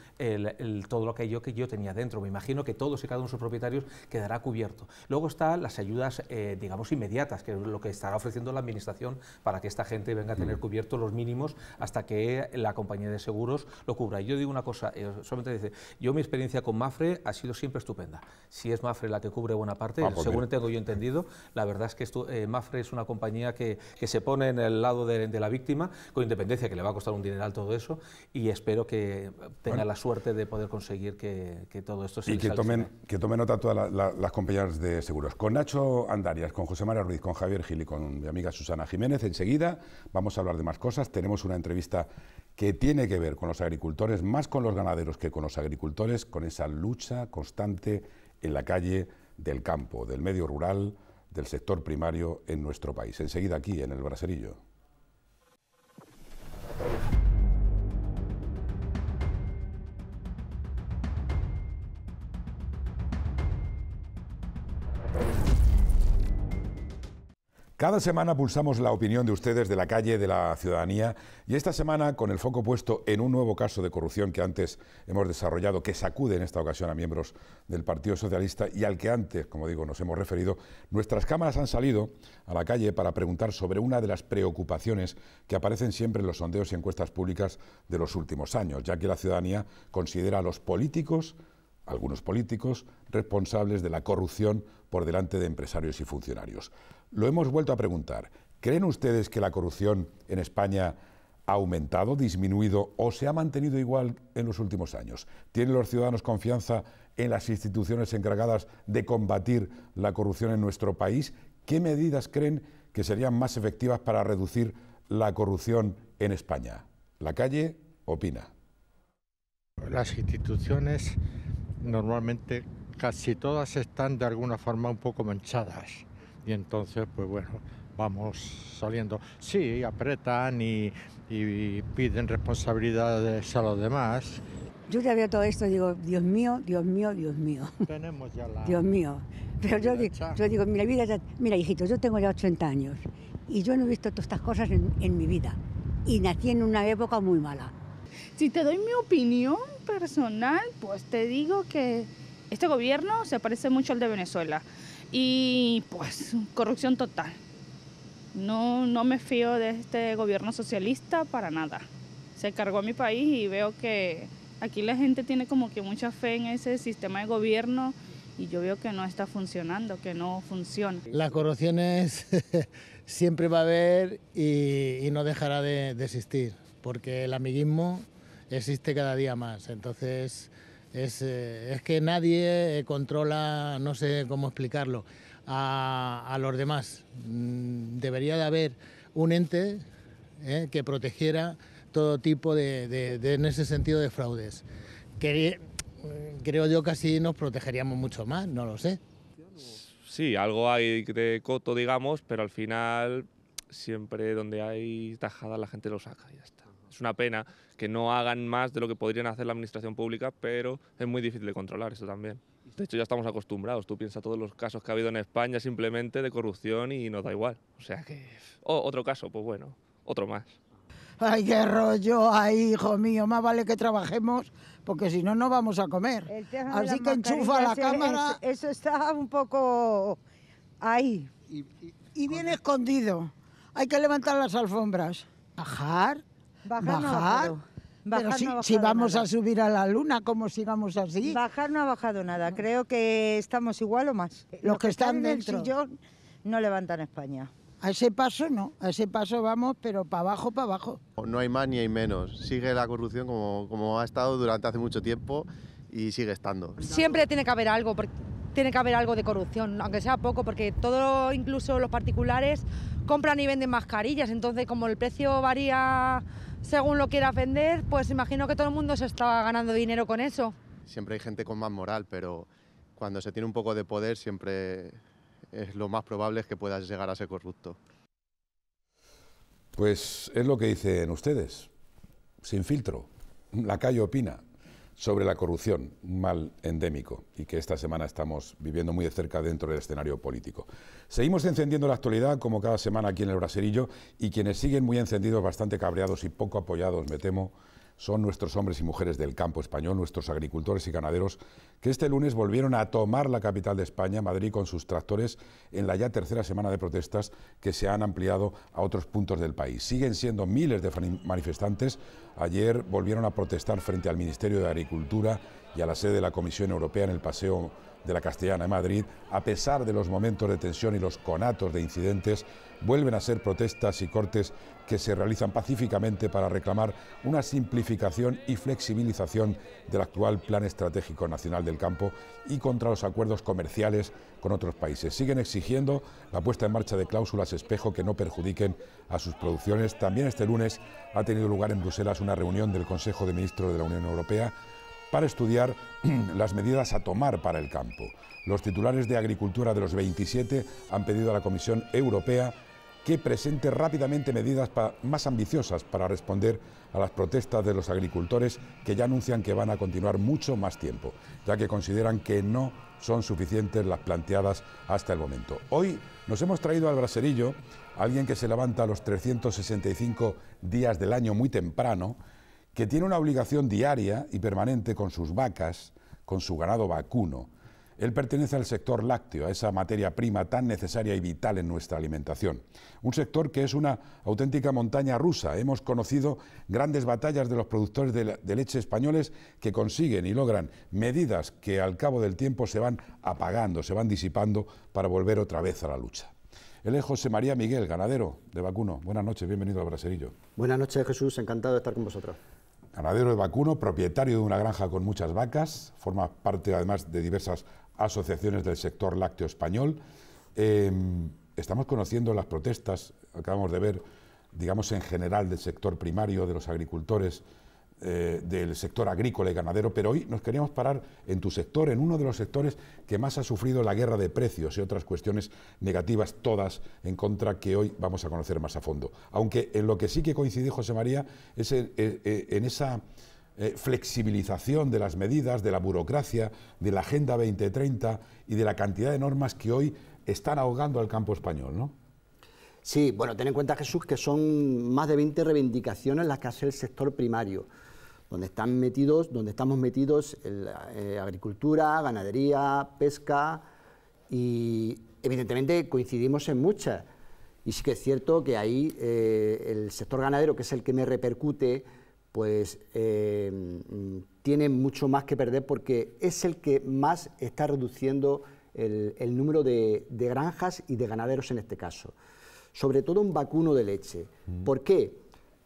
todo lo aquello que yo tenía dentro. Me que todos y cada uno de sus propietarios quedará cubierto. Luego están las ayudas, eh, digamos, inmediatas, que es lo que estará ofreciendo la Administración para que esta gente venga a tener mm. cubierto los mínimos hasta que la compañía de seguros lo cubra. Y yo digo una cosa, eh, solamente dice, yo mi experiencia con Mafre ha sido siempre estupenda. Si es Mafre la que cubre buena parte, ah, pues según tengo yo entendido, la verdad es que eh, Mafre es una compañía que, se pone en el lado de, la víctima, con independencia, que le va a costar un dineral todo eso, y espero que tenga la suerte de poder conseguir que, todo esto se que, tomen, que tomen nota todas las compañías de seguros. Con Nacho Andarias, con José María Ruiz, con Javier Gil y con mi amiga Susana Jiménez, enseguida vamos a hablar de más cosas. Tenemos una entrevista que tiene que ver con los agricultores, más con los ganaderos que con los agricultores, con esa lucha constante en la calle del campo, del medio rural, del sector primario en nuestro país. Enseguida aquí, en el Braserillo. Cada semana pulsamos la opinión de ustedes de la calle, de la ciudadanía, y esta semana, con el foco puesto en un nuevo caso de corrupción que antes hemos desarrollado, que sacude en esta ocasión a miembros del Partido Socialista y al que antes, como digo, nos hemos referido, nuestras cámaras han salido a la calle para preguntar sobre una de las preocupaciones que aparecen siempre en los sondeos y encuestas públicas de los últimos años, ya que la ciudadanía considera a los políticos algunos políticos, responsables de la corrupción por delante de empresarios y funcionarios. Lo hemos vuelto a preguntar. ¿Creen ustedes que la corrupción en España ha aumentado, disminuido o se ha mantenido igual en los últimos años? ¿Tienen los ciudadanos confianza en las instituciones encargadas de combatir la corrupción en nuestro país? ¿Qué medidas creen que serían más efectivas para reducir la corrupción en España? La calle opina. Las instituciones normalmente casi todas están de alguna forma un poco manchadas. Y entonces, pues bueno, vamos saliendo. Sí, apretan y, piden responsabilidades a los demás. Yo ya veo todo esto y digo, Dios mío, Dios mío, Dios mío. Tenemos ya la... Dios mío. Pero yo, digo, mira, vida mira, hijito, yo tengo ya 80 años y yo no he visto todas estas cosas en, en mi vida. Y nací en una época muy mala. Si te doy mi opinión, personal, pues te digo que este gobierno se parece mucho al de Venezuela. Y pues corrupción total. No, no me fío de este gobierno socialista para nada. Se cargó a mi país y veo que aquí la gente tiene como que mucha fe en ese sistema de gobierno y yo veo que no está funcionando, que no funciona. corrupción es siempre va a haber y, no dejará de, de existir, porque el amiguismo existe cada día más. Entonces, es, eh, es que nadie eh, controla, no sé cómo explicarlo, a, a los demás. Mm, debería de haber un ente eh, que protegiera todo tipo de, de, en ese sentido, de fraudes. Que, creo yo que así nos protegeríamos mucho más, no lo sé. Sí, algo hay de coto, digamos, pero al final siempre donde hay tajada la gente lo saca y ya está. Es una pena que no hagan más de lo que podrían hacer la administración pública, pero es muy difícil de controlar eso también. De hecho, ya estamos acostumbrados. Tú piensas todos los casos que ha habido en España simplemente de corrupción y nos da igual. O sea que. otro caso, pues bueno, otro más. Ay, qué rollo, ay, hijo mío, más vale que trabajemos porque si no, no vamos a comer. Así que enchufa la cámara. eso está un poco ahí. Y, viene escondido. Hay que levantar las alfombras. bajar, bajar pero si, vamos a subir a la luna, ¿cómo sigamos así? Bajar no ha bajado nada. Creo que estamos igual o más. Los, que, están, dentro. no levantan España. A ese paso no, a ese paso vamos, pero para abajo, para abajo. No hay más ni hay menos. Sigue la corrupción como, como ha estado durante hace mucho tiempo y sigue estando. Siempre tiene que haber algo, tiene que haber algo de corrupción, aunque sea poco, porque todo, incluso los particulares, compran y venden mascarillas. Entonces, como el precio varía según lo quiera vender, pues imagino que todo el mundo se está ganando dinero con eso. Siempre hay gente con más moral, pero cuando se tiene un poco de poder siempre es lo más probable es que puedas llegar a ser corrupto. Pues es lo que dicen ustedes, sin filtro. La calle opina sobre la corrupción, un mal endémico y que esta semana estamos viviendo muy de cerca dentro del escenario político. Seguimos encendiendo la actualidad como cada semana aquí en el Braserillo y quienes siguen muy encendidos, bastante cabreados y poco apoyados, me temo, son nuestros hombres y mujeres del campo español, nuestros agricultores y ganaderos, que este lunes volvieron a tomar la capital de España, Madrid, con sus tractores en la ya tercera semana de protestas que se han ampliado a otros puntos del país. Siguen siendo miles de manifestantes. Ayer volvieron a protestar frente al Ministerio de Agricultura y a la sede de la Comisión Europea en el Paseo de la Castellana en Madrid, a pesar de los momentos de tensión y los conatos de incidentes, vuelven a ser protestas y cortes que se realizan pacíficamente para reclamar una simplificación y flexibilización del actual Plan Estratégico Nacional del Campo y contra los acuerdos comerciales con otros países. Siguen exigiendo la puesta en marcha de cláusulas espejo que no perjudiquen a sus producciones. También este lunes ha tenido lugar en Bruselas una reunión del Consejo de Ministros de la Unión Europea para estudiar las medidas a tomar para el campo. Los titulares de Agricultura de los 27 han pedido a la Comisión Europea que presente rápidamente medidas más ambiciosas para responder a las protestas de los agricultores que ya anuncian que van a continuar mucho más tiempo, ya que consideran que no son suficientes las planteadas hasta el momento. Hoy nos hemos traído al braserillo alguien que se levanta a los 365 días del año muy temprano, que tiene una obligación diaria y permanente con sus vacas, con su ganado vacuno. Él pertenece al sector lácteo, a esa materia prima tan necesaria y vital en nuestra alimentación. Un sector que es una auténtica montaña rusa. Hemos conocido grandes batallas de los productores de, leche españoles que consiguen y logran medidas que al cabo del tiempo se van apagando, se van disipando para volver otra vez a la lucha. Él es José María Miguel, ganadero de vacuno. Buenas noches, bienvenido a Braserillo. Buenas noches, Jesús, encantado de estar con vosotros. Ganadero de vacuno, propietario de una granja con muchas vacas, forma parte además de diversas asociaciones del sector lácteo español. Em, estamos conociendo las protestas, acabamos de ver, digamos en general del sector primario, de los agricultores, eh, del sector agrícola y ganadero, pero hoy nos queríamos parar en tu sector, en uno de los sectores que más ha sufrido la guerra de precios y otras cuestiones negativas, todas en contra, que hoy vamos a conocer más a fondo. Aunque en lo que sí que coincide José María, es en, eh, eh, esa flexibilización de las medidas, de la burocracia, de la Agenda 2030 y de la cantidad de normas que hoy están ahogando al campo español, ¿no? Sí, bueno, ten en cuenta, Jesús, que son más de 20 reivindicaciones las que hace el sector primario donde están metidos, donde estamos metidos eh, agricultura, ganadería, pesca y evidentemente coincidimos en muchas. Y sí que es cierto que ahí eh, el sector ganadero, que es el que me repercute, pues eh, tiene mucho más que perder porque es el que más está reduciendo el, número de, granjas y de ganaderos en este caso. Sobre todo un vacuno de leche. Mm. ¿Por qué?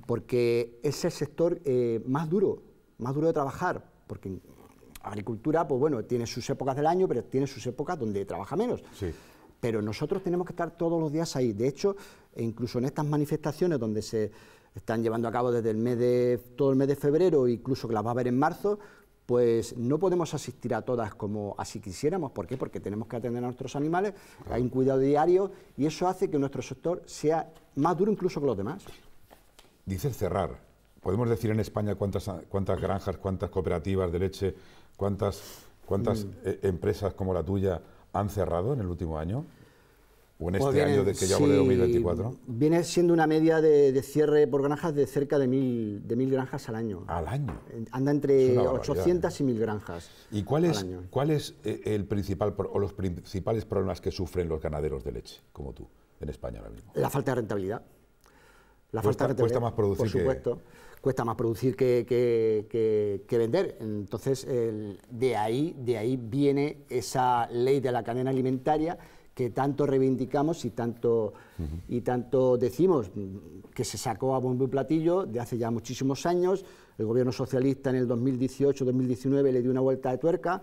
porque es el sector eh, más duro, más duro de trabajar, porque en agricultura, pues bueno, tiene sus épocas del año, pero tiene sus épocas donde trabaja menos. Pero nosotros tenemos que estar todos los días ahí. De hecho, e incluso en estas manifestaciones donde se están llevando a cabo desde el mes de, todo el mes de febrero, incluso que las va a haber en marzo, pues no podemos asistir a todas como así quisiéramos. ¿Por qué? Porque tenemos que atender a nuestros animales, hay un cuidado diario y eso hace que nuestro sector sea más duro incluso que los demás. Dice cerrar. ¿Podemos decir en España cuántas, cuántas granjas, cuántas cooperativas de leche, cuántas, cuántas mm. eh, empresas como la tuya han cerrado en el último año? ¿O en pues este año de que ya sí, 2024? Viene siendo una media de, cierre por granjas de cerca de mil, de mil granjas al año. ¿Al año? Anda entre 800 ¿eh? y mil granjas. ¿Y cuál es, cuál es eh, el principal o los principales problemas que sufren los ganaderos de leche, como tú, en España ahora mismo? La falta de rentabilidad la cuesta, falta de cuesta más producir por supuesto cuesta más producir que, vender entonces de ahí de ahí viene esa ley de la cadena alimentaria que tanto reivindicamos y tanto y tanto decimos que se sacó a bombo y platillo de hace ya muchísimos años el gobierno socialista en el 2018-2019 le dio una vuelta de tuerca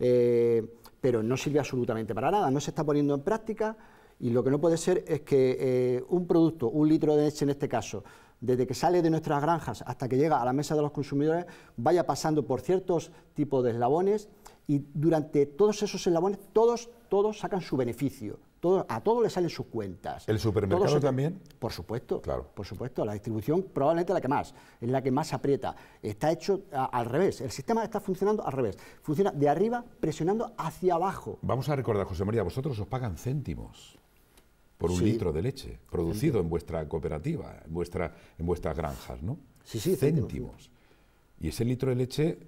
eh, pero no sirve absolutamente para nada no se está poniendo en práctica y lo que no puede ser es que eh, un producto, un litro de leche en este caso, desde que sale de nuestras granjas hasta que llega a la mesa de los consumidores, vaya pasando por ciertos tipos de eslabones y durante todos esos eslabones todos, todos sacan su beneficio. Todo, a todos le salen sus cuentas. ¿El supermercado también? Por supuesto, claro. por supuesto. La distribución probablemente la que más, es la que más aprieta. Está hecho al revés, el sistema está funcionando al revés. Funciona de arriba presionando hacia abajo. Vamos a recordar, José María, vosotros os pagan céntimos por un litro de leche producido en vuestra cooperativa, en, vuestra, en vuestras granjas, ¿no? Sí, sí, céntimos. Y ese litro de leche,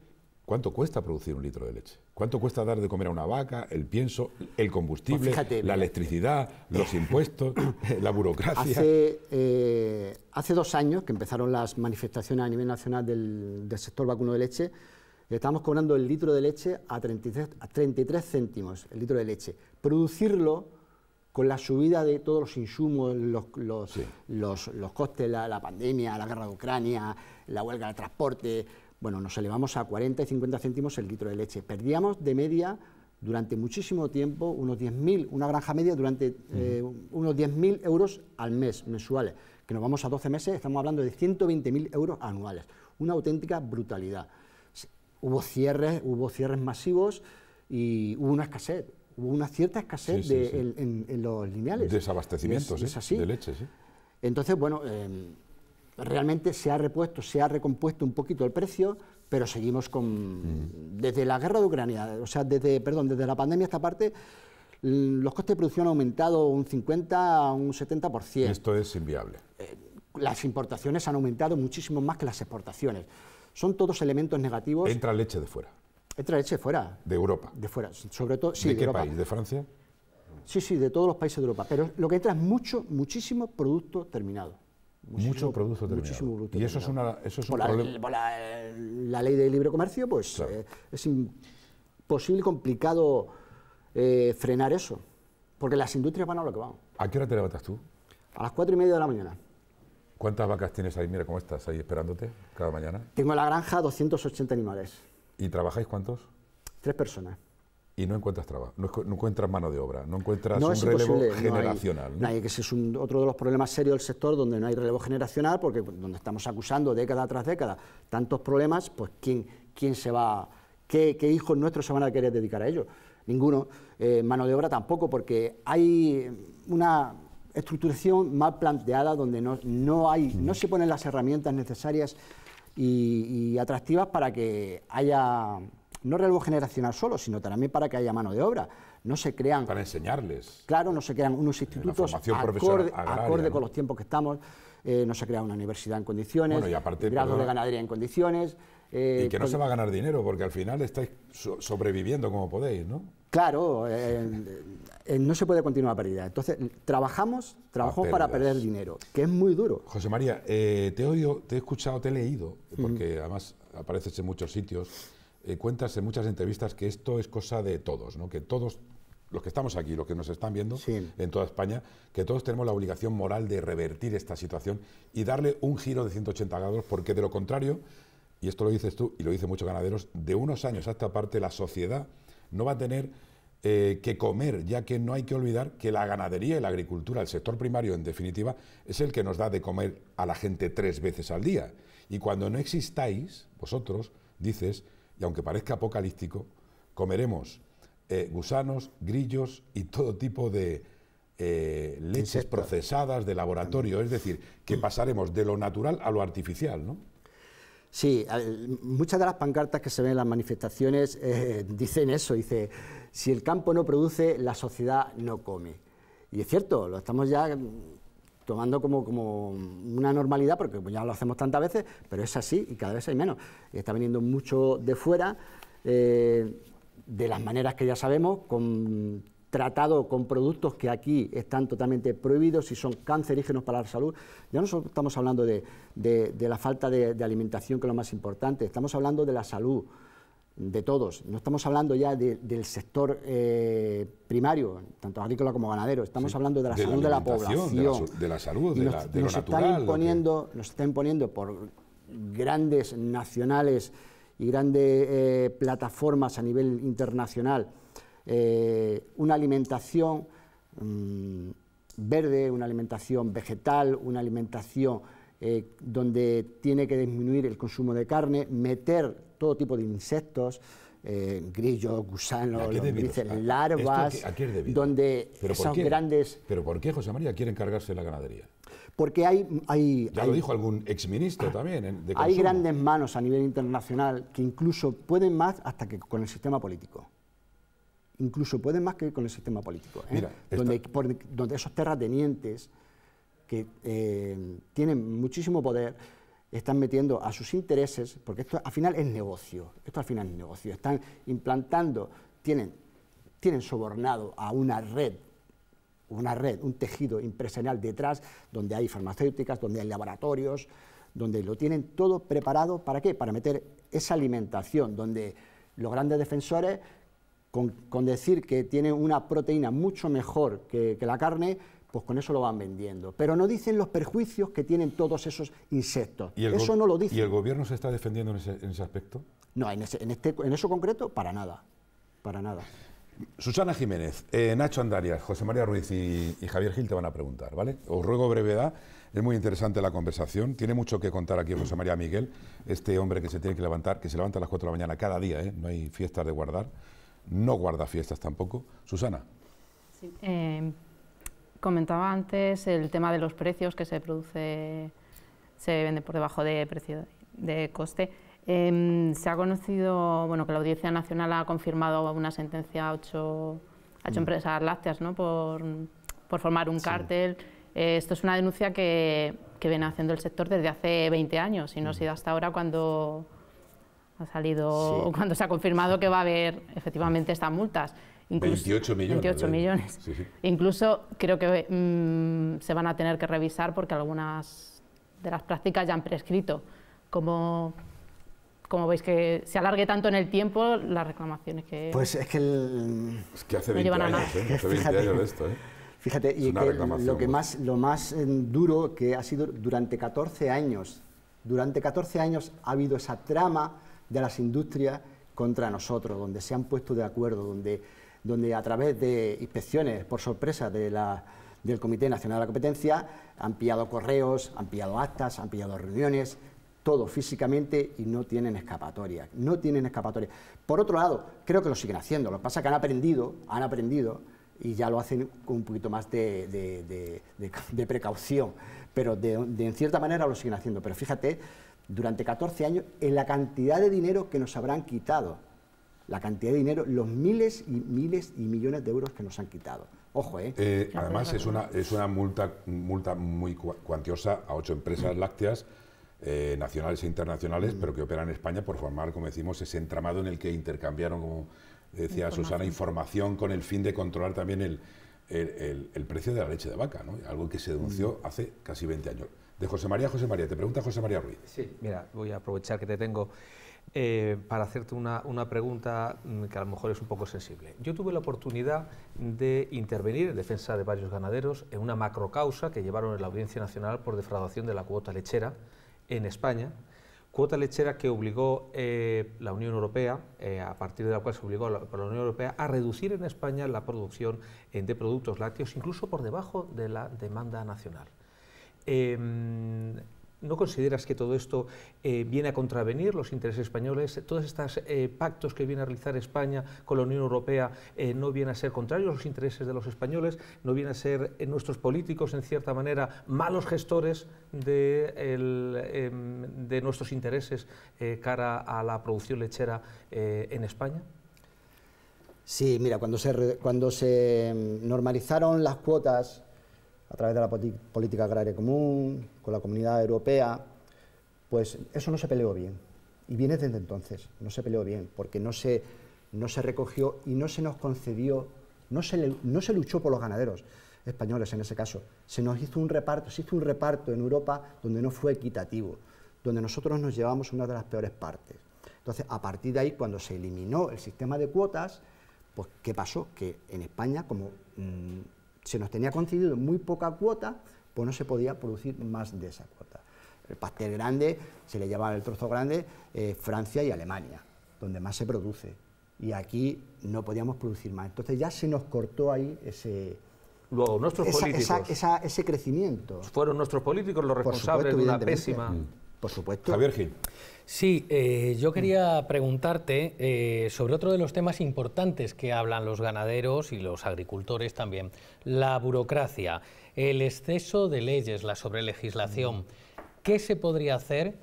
¿cuánto cuesta producir un litro de leche? ¿Cuánto cuesta dar de comer a una vaca, el pienso, el combustible, pues la electricidad, los impuestos, la burocracia? Eh, hace, dos años que empezaron las manifestaciones a nivel nacional del, del sector vacuno de leche, estamos cobrando el litro de leche a a 33 céntimos, el litro de leche. Producirlo con la subida de todos los insumos, los, costes, la, pandemia, la guerra de Ucrania, la huelga de transporte, bueno, nos elevamos a 40 y 50 céntimos el litro de leche. Perdíamos de media durante muchísimo tiempo, unos 10.000, una granja media durante eh, unos 10.000 euros al mes, mensuales, que nos vamos a 12 meses, estamos hablando de 120.000 euros anuales, una auténtica brutalidad. Hubo cierres, hubo cierres masivos y hubo una escasez hubo una cierta escasez En, los lineales. Desabastecimientos, es, De leche, sí. Entonces, bueno, em, realmente se ha repuesto, se ha recompuesto un poquito el precio, pero seguimos con... Mm. Desde la guerra de Ucrania, o sea, desde, perdón, desde la pandemia esta parte, los costes de producción han aumentado un 50, a un 70%. Esto es inviable. Eh, las importaciones han aumentado muchísimo más que las exportaciones. Son todos elementos negativos. Entra leche de fuera. Entra leche fuera. ¿De Europa? De fuera, sobre todo. ¿De, qué país? ¿De Francia? Sí, sí, de todos los países de Europa. Pero lo que entra es mucho, muchísimo producto terminado. mucho producto terminado. Muchísimo producto y eso es, una, eso es problema. La, ley del libre comercio, pues eh, es imposible, y complicado eh, frenar eso. Porque las industrias van a lo que van. ¿A qué hora te levantas tú? A las cuatro y media de la mañana. ¿Cuántas vacas tienes ahí? Mira cómo estás ahí esperándote cada mañana. Tengo en la granja 280 animales. ¿Y trabajáis cuántos? Tres personas. Y no encuentras trabajo, no, encuentras mano de obra, no encuentras un relevo generacional. No hay, que ese es otro de los problemas serios del sector donde no hay relevo generacional, porque donde estamos acusando década tras década tantos problemas, pues quién, quién se va, qué, qué hijos nuestros se van a querer dedicar a ellos ninguno, eh, mano de obra tampoco, porque hay una estructuración mal planteada donde no, no hay, no se ponen las herramientas necesarias y, atractivas para que haya no relevo generacional solo, sino también para que haya mano de obra. No se crean. Para enseñarles. Claro, no se crean unos institutos acorde, acorde con los tiempos que estamos. Eh, no se crea una universidad en condiciones, bueno, y de ganadería en condiciones, eh, y que no pues se va a ganar dinero, porque al final estáis sobreviviendo como podéis, ¿no? Claro, eh, eh, no se puede continuar perdida. pérdida. Entonces, trabajamos, trabajamos para perder dinero, que es muy duro. José María, te he te he escuchado, te he leído, porque además apareces en muchos sitios, cuentas en muchas entrevistas que esto es cosa de todos, ¿no? Que todos los que estamos aquí, los que nos están viendo en toda España, que todos tenemos la obligación moral de revertir esta situación y darle un giro de 180 grados, porque de lo contrario y esto lo dices tú y lo dicen muchos ganaderos, de unos años a esta parte la sociedad no va a tener eh, que comer, ya que no hay que olvidar que la ganadería y la agricultura, el sector primario en definitiva, es el que nos da de comer a la gente tres veces al día. Y cuando no existáis, vosotros, dices, y aunque parezca apocalíptico, comeremos eh, gusanos, grillos y todo tipo de eh, leches procesadas de laboratorio. Es decir, que pasaremos de lo natural a lo artificial, ¿no? Sí, muchas de las pancartas que se ven en las manifestaciones eh, dicen eso, dice, si el campo no produce, la sociedad no come. Y es cierto, lo estamos ya mm, tomando como, como una normalidad, porque pues ya lo hacemos tantas veces, pero es así y cada vez hay menos. Y está viniendo mucho de fuera, eh, de las maneras que ya sabemos, con tratado con productos que aquí están totalmente prohibidos y son cancerígenos para la salud. Ya no solo estamos hablando de, la falta de, alimentación, que es lo más importante, estamos hablando de la salud de todos. No estamos hablando ya del sector eh, primario, tanto agrícola como ganadero, estamos hablando de la salud de la población. De la, salud, nos, la, de, nos, Están imponiendo, Nos están imponiendo por grandes nacionales y grandes eh, plataformas a nivel internacional eh, una alimentación mm, verde, una alimentación vegetal, una alimentación eh, donde tiene que disminuir el consumo de carne, meter todo tipo de insectos, eh, grillos, gusanos, larvas, ¿A donde ¿Pero grandes... ¿Pero por qué, José María, encargarse de la ganadería? Porque hay... hay ya lo dijo algún exministro ah, también Hay grandes manos a nivel internacional que incluso pueden más hasta que con el sistema político incluso pueden más que con el sistema político. ¿eh? donde, esos terratenientes que eh, tienen muchísimo poder están metiendo a sus intereses, porque esto al final es negocio, esto al final es negocio, están implantando, tienen, tienen sobornado a una red una red, un tejido empresarial detrás, donde hay farmacéuticas, donde hay laboratorios, donde lo tienen todo preparado, ¿para qué? Para meter esa alimentación, donde los grandes defensores con, decir que tiene una proteína mucho mejor que, la carne, pues con eso lo van vendiendo. Pero no dicen los perjuicios que tienen todos esos insectos. eso no lo dicen. ¿Y el gobierno se está defendiendo en ese, aspecto? No, este, en, eso concreto, para nada. Para nada. Susana Jiménez, eh, Nacho Andarias, José María Ruiz y, Javier Gil te van a preguntar, ¿vale? Os ruego brevedad, es muy interesante la conversación, tiene mucho que contar aquí José María Miguel, este hombre que se tiene que levantar, que se levanta a las 4 de la mañana cada día, ¿eh? no hay fiestas de guardar, no guarda fiestas tampoco. Susana. Em, comentaba antes el tema de los precios que se produce, se vende por debajo de precio de coste. Em, se ha conocido, bueno, que la Audiencia Nacional ha confirmado una sentencia a ocho, mm. empresas lácteas, ¿no? Por, formar un cártel. Eh, esto es una denuncia que, viene haciendo el sector desde hace 20 años y no mm. ha sido hasta ahora cuando ha salido cuando se ha confirmado que va a haber efectivamente estas multas. Incluso, 28 millones. 28 millones. Incluso creo que mm, se van a tener que revisar porque algunas de las prácticas ya han prescrito. Como, como veis que se alargue tanto en el tiempo las reclamaciones que... Pues es que el... que hace 20 no años, Fíjate. lo que pues. más, lo más eh, duro que ha sido durante 14 años, durante 14 años ha habido esa trama, de las industrias contra nosotros, donde se han puesto de acuerdo, donde, donde a través de inspecciones por sorpresa del Comité Nacional de la Competencia han pillado correos, han pillado actas, han pillado reuniones, todo físicamente y no tienen escapatoria, no tienen escapatoria. Por otro lado, creo que lo siguen haciendo, lo que pasa es que han aprendido, han aprendido y ya lo hacen con un poquito más de, de precaución, pero de, en cierta manera lo siguen haciendo. Pero fíjate durante 14 años en la cantidad de dinero que nos habrán quitado. La cantidad de dinero, los miles y miles y millones de euros que nos han quitado. Ojo, ¿eh? eh además es una, es una multa, multa muy cuantiosa a ocho empresas mm. lácteas. Eh, nacionales e internacionales, mm. pero que operan en España por formar, como decimos, ese entramado en el que intercambiaron, como decía Susana, información con el fin de controlar también el, precio de la leche de vaca, ¿no? algo que se denunció mm. hace casi 20 años de José María José María. Te pregunta José María Ruiz. Sí, mira, voy a aprovechar que te tengo eh, para hacerte una, pregunta mm, que a lo mejor es un poco sensible. Yo tuve la oportunidad de intervenir en defensa de varios ganaderos en una macrocausa que llevaron en la Audiencia Nacional por defraudación de la cuota lechera en España. Cuota lechera que obligó eh, la Unión Europea, eh, a partir de la cual se obligó por la Unión Europea a reducir en España la producción de productos lácteos, incluso por debajo de la demanda nacional. Em, ¿No consideras que todo esto eh, viene a contravenir los intereses españoles? ¿Todos estos eh, pactos que viene a realizar España con la Unión Europea eh, no vienen a ser contrarios a los intereses de los españoles? ¿No vienen a ser nuestros políticos, en cierta manera, malos gestores de, em, de nuestros intereses cara a la producción lechera en España? Sí, mira, cuando se, cuando se em, normalizaron las cuotas a través de la política agraria común, con la comunidad europea, pues eso no se peleó bien. Y viene desde entonces, no se peleó bien, porque no se, no se recogió y no se nos concedió, no se, no se luchó por los ganaderos españoles en ese caso. Se nos hizo un reparto, se hizo un reparto en Europa donde no fue equitativo, donde nosotros nos llevamos una de las peores partes. Entonces, a partir de ahí, cuando se eliminó el sistema de cuotas, pues ¿qué pasó? Que en España, como mm, se nos tenía concedido muy poca cuota, pues no se podía producir más de esa cuota. El pastel grande, se le llamaba el trozo grande, eh, Francia y Alemania, donde más se produce. Y aquí no podíamos producir más. Entonces ya se nos cortó ahí ese, luego nuestros ese crecimiento. Fueron nuestros políticos los responsables de una pésima. Mm. Por supuesto. Javier Gil. Sí, eh, yo mm. quería preguntarte eh, sobre otro de los temas importantes que hablan los ganaderos y los agricultores también, la burocracia, el exceso de leyes, la sobrelegislación. Mm. ¿Qué se podría hacer?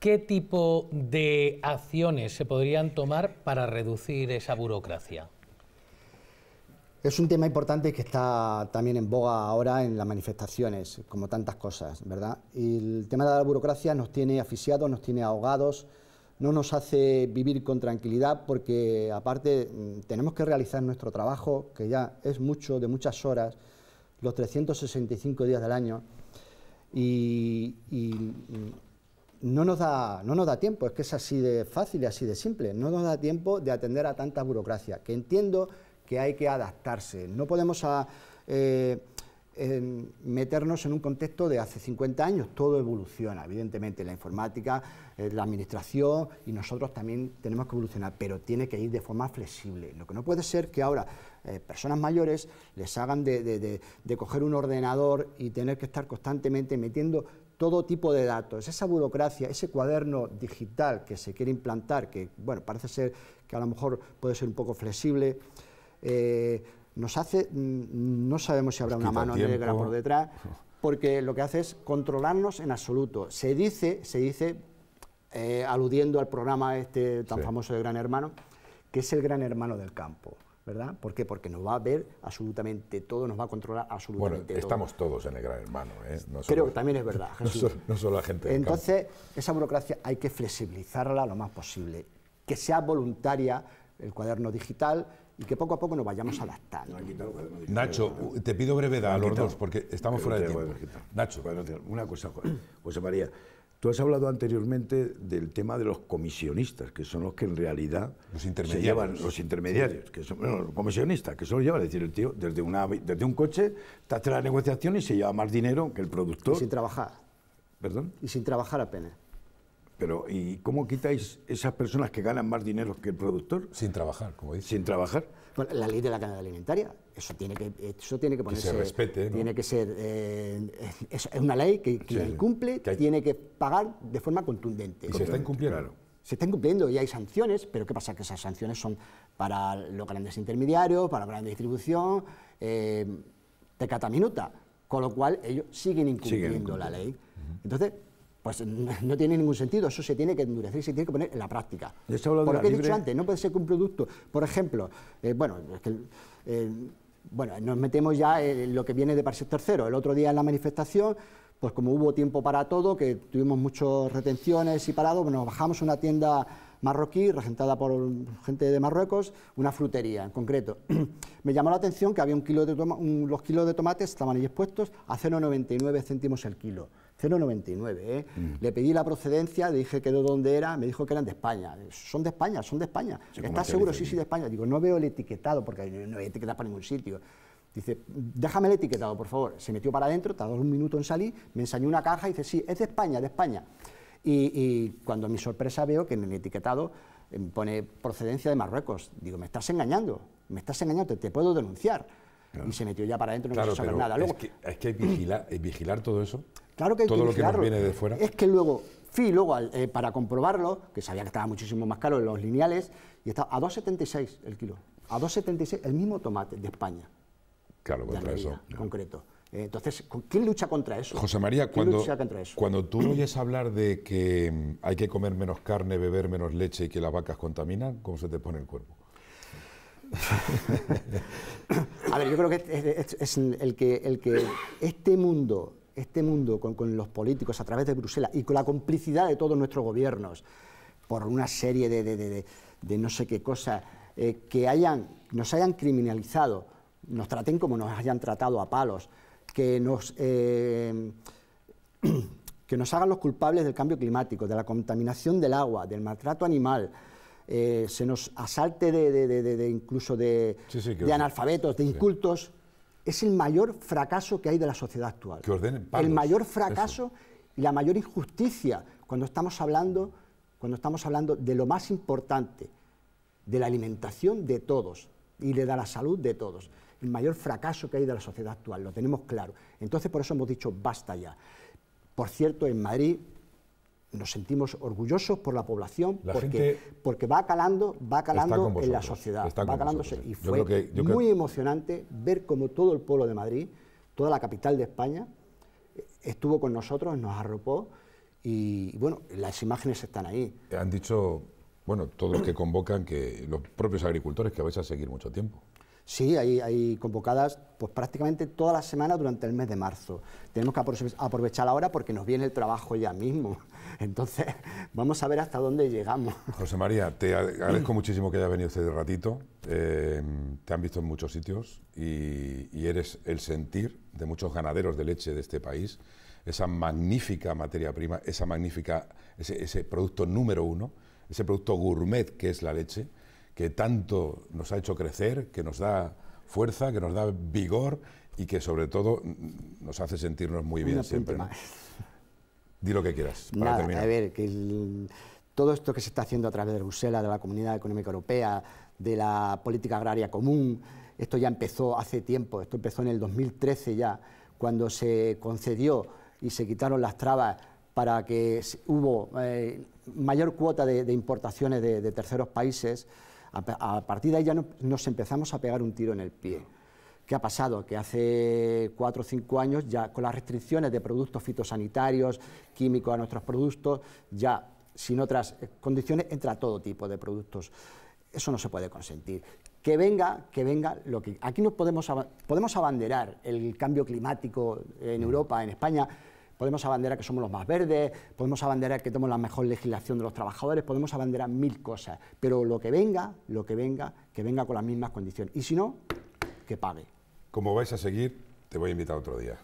¿Qué tipo de acciones se podrían tomar para reducir esa burocracia? Es un tema importante que está también en boga ahora en las manifestaciones, como tantas cosas, ¿verdad? Y el tema de la burocracia nos tiene asfixiados, nos tiene ahogados, no nos hace vivir con tranquilidad porque aparte mm, tenemos que realizar nuestro trabajo, que ya es mucho, de muchas horas, los 365 días del año, y, mm, no, nos da, no nos da tiempo, es que es así de fácil y así de simple, no nos da tiempo de atender a tanta burocracia, que entiendo que hay que adaptarse. No podemos ah, eh, meternos en un contexto de hace 50 años. Todo evoluciona, evidentemente, la informática, eh, la administración y nosotros también tenemos que evolucionar, pero tiene que ir de forma flexible. Lo que no puede ser que ahora eh, personas mayores les hagan de, de coger un ordenador y tener que estar constantemente metiendo todo tipo de datos, esa burocracia, ese cuaderno digital que se quiere implantar, que bueno, parece ser que a lo mejor puede ser un poco flexible, eh, nos hace, mm, no sabemos si habrá una mano negra por detrás, porque lo que hace es controlarnos en absoluto. Se dice, se dice eh, aludiendo al programa este tan famoso de Gran Hermano, que es el Gran Hermano del campo. ¿verdad? ¿Por qué? Porque nos va a ver absolutamente todo, nos va a controlar absolutamente bueno, estamos todos en el gran hermano, ¿eh? Creo que también es verdad, no solo, la gente. Entonces, esa burocracia hay que flexibilizarla lo más posible, que sea voluntaria el cuaderno digital, y que poco a poco nos vayamos adaptando. Nacho, te pido brevedad a los dos porque estamos fuera de tiempo. Nacho. Una cosa, José María. Tú has hablado anteriormente del tema de los comisionistas, que son los que en realidad se llevan los intermediarios, que son los comisionistas, que solo llevan, es decir, el tío desde, una, desde un coche está hace la negociación y se lleva más dinero que el productor. sin trabajar. ¿Perdón? Y sin trabajar apenas. Pero, ¿y cómo quitáis esas personas que ganan más dinero que el productor? Sin trabajar, como dice. Sin trabajar. Bueno, la ley de la cadena alimentaria, eso tiene que, eso tiene que ponerse. se respete. ¿no? Tiene que ser. Eh, es, una ley que quien incumple tiene que pagar de forma contundente. Y se está incumpliendo. Claro. Se está incumpliendo y hay sanciones, pero ¿qué pasa? Que esas sanciones son para los grandes intermediarios, para la grandes distribución, eh, de de minuta. con lo cual ellos siguen incumpliendo, siguen incumpliendo. la ley. Entonces, pues no tiene ningún sentido, eso se tiene que endurecer y se tiene que poner en la práctica. Por lo que he dicho antes, no puede ser que un producto, por ejemplo, eh, bueno, eh, bueno, nos metemos ya en lo que viene de París Tercero. El otro día en la manifestación, pues como hubo tiempo para todo, que tuvimos muchas retenciones y parados, pues nos bajamos a una tienda marroquí, regentada por gente de Marruecos, una frutería en concreto. Me llamó la atención que había un kilo de los kilos de tomates estaban ahí expuestos a 0,99 céntimos el kilo. 0,99. ¿eh? Mm. Le pedí la procedencia, le dije que de dónde era, me dijo que eran de España. Son de España, son de España. ¿Estás seguro? Sí, sí, de España. Digo, no veo el etiquetado porque no hay etiquetas para ningún sitio. Dice, déjame el etiquetado, por favor. Se metió para adentro, tardó un minuto en salir, me enseñó una caja y dice, sí, es de España, de España. Y, cuando mi sorpresa veo que en el etiquetado eh, pone procedencia de Marruecos, digo, me estás engañando, me estás engañando, te, puedo denunciar. Y se metió ya para adentro, no quiero saber nada. Luego, es que, es que eh, vigilar todo eso. Claro que hay todo lo que viene de fuera. Es que luego fui luego eh, para comprobarlo, que sabía que estaba muchísimo más caro en los lineales, y estaba a 2,76 el kilo. A 2,76 el mismo tomate de España. Claro, contra eso. En concreto. Entonces, ¿quién lucha contra eso? José María, cuando, cuando tú oyes hablar de que mm, hay que comer menos carne, beber menos leche y que las vacas contaminan, ¿cómo se te pone el cuerpo? A ver, yo creo que es, el, que, este mundo, este mundo con, los políticos a través de Bruselas y con la complicidad de todos nuestros gobiernos por una serie de, no sé qué cosas eh, que nos hayan criminalizado, nos traten como nos hayan tratado a palos, que nos, eh, que nos hagan los culpables del cambio climático, de la contaminación del agua, del maltrato animal, eh, se nos asalte de, incluso de, analfabetos, de incultos, es el mayor fracaso que hay de la sociedad actual. Que ordenen el mayor fracaso y la mayor injusticia cuando estamos hablando cuando estamos hablando de lo más importante, de la alimentación de todos y de la salud de todos el mayor fracaso que hay de la sociedad actual, lo tenemos claro. Entonces, por eso hemos dicho basta ya. Por cierto, en Madrid nos sentimos orgullosos por la población porque, porque va calando, va calando en la sociedad, va calándose y fue muy emocionante ver cómo todo el pueblo de Madrid, toda la capital de España eh, estuvo con nosotros, nos arropó y bueno, las imágenes están ahí. Han dicho, bueno, todos los que convocan que los propios agricultores que vais a seguir mucho tiempo. Sí, hay, hay convocadas pues, prácticamente toda la semana durante el mes de marzo. Tenemos que aprovechar ahora porque nos viene el trabajo ya mismo. Entonces, vamos a ver hasta dónde llegamos. José María, te agradezco muchísimo que hayas venido este ratito. Em, te han visto en muchos sitios y, eres el sentir de muchos ganaderos de leche de este país esa magnífica materia prima, esa magnífica, ese, producto número uno, ese producto gourmet que es la leche, que tanto nos ha hecho crecer, que nos da fuerza, que nos da vigor y que sobre todo nos hace sentirnos muy bien siempre. Di lo que quieras. Para terminar. A ver, que todo esto que se está haciendo a través de Bruselas, de la Comunidad Económica Europea, de la política agraria común, esto ya empezó hace tiempo, esto empezó en el 2013 ya, cuando se concedió y se quitaron las trabas para que hubo eh, mayor cuota de, importaciones de terceros países. A, partir de ahí ya nos empezamos a pegar un tiro en el pie. ¿Qué ha pasado? Que hace cuatro o cinco años, ya con las restricciones de productos fitosanitarios, químicos a nuestros productos, ya sin otras eh, condiciones entra todo tipo de productos. Eso no se puede consentir. Que venga, que venga lo que... Aquí no podemos, podemos abanderar el cambio climático en mm. Europa, en España, podemos abanderar que somos los más verdes, podemos abanderar que tenemos la mejor legislación de los trabajadores, podemos abanderar mil cosas, pero lo que venga, lo que venga, que venga con las mismas condiciones. Y si no, que pague. Como vais a seguir, te voy a invitar otro día.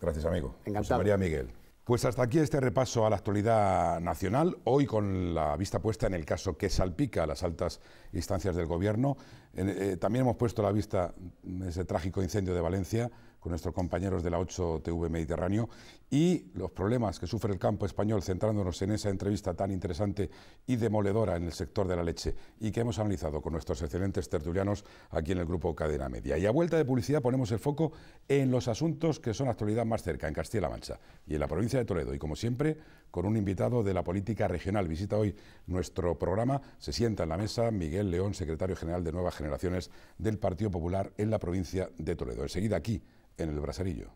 Gracias, amigo. Encantado. María Miguel. Pues hasta aquí este repaso a la actualidad nacional, hoy con la vista puesta en el caso que salpica a las altas instancias del Gobierno. Eh, también hemos puesto la vista en ese trágico incendio de Valencia con nuestros compañeros de la 8 TV Mediterráneo y los problemas que sufre el campo español, centrándonos en esa entrevista tan interesante y demoledora en el sector de la leche y que hemos analizado con nuestros excelentes tertulianos aquí en el grupo Cadena Media. Y a vuelta de publicidad ponemos el foco en los asuntos que son actualidad más cerca, en Castilla-La Mancha y en la provincia de Toledo. Y como siempre, con un invitado de la política regional. Visita hoy nuestro programa, se sienta en la mesa Miguel León, secretario general de Nuevas Generaciones del Partido Popular en la provincia de Toledo. Enseguida aquí, en el Brasarillo.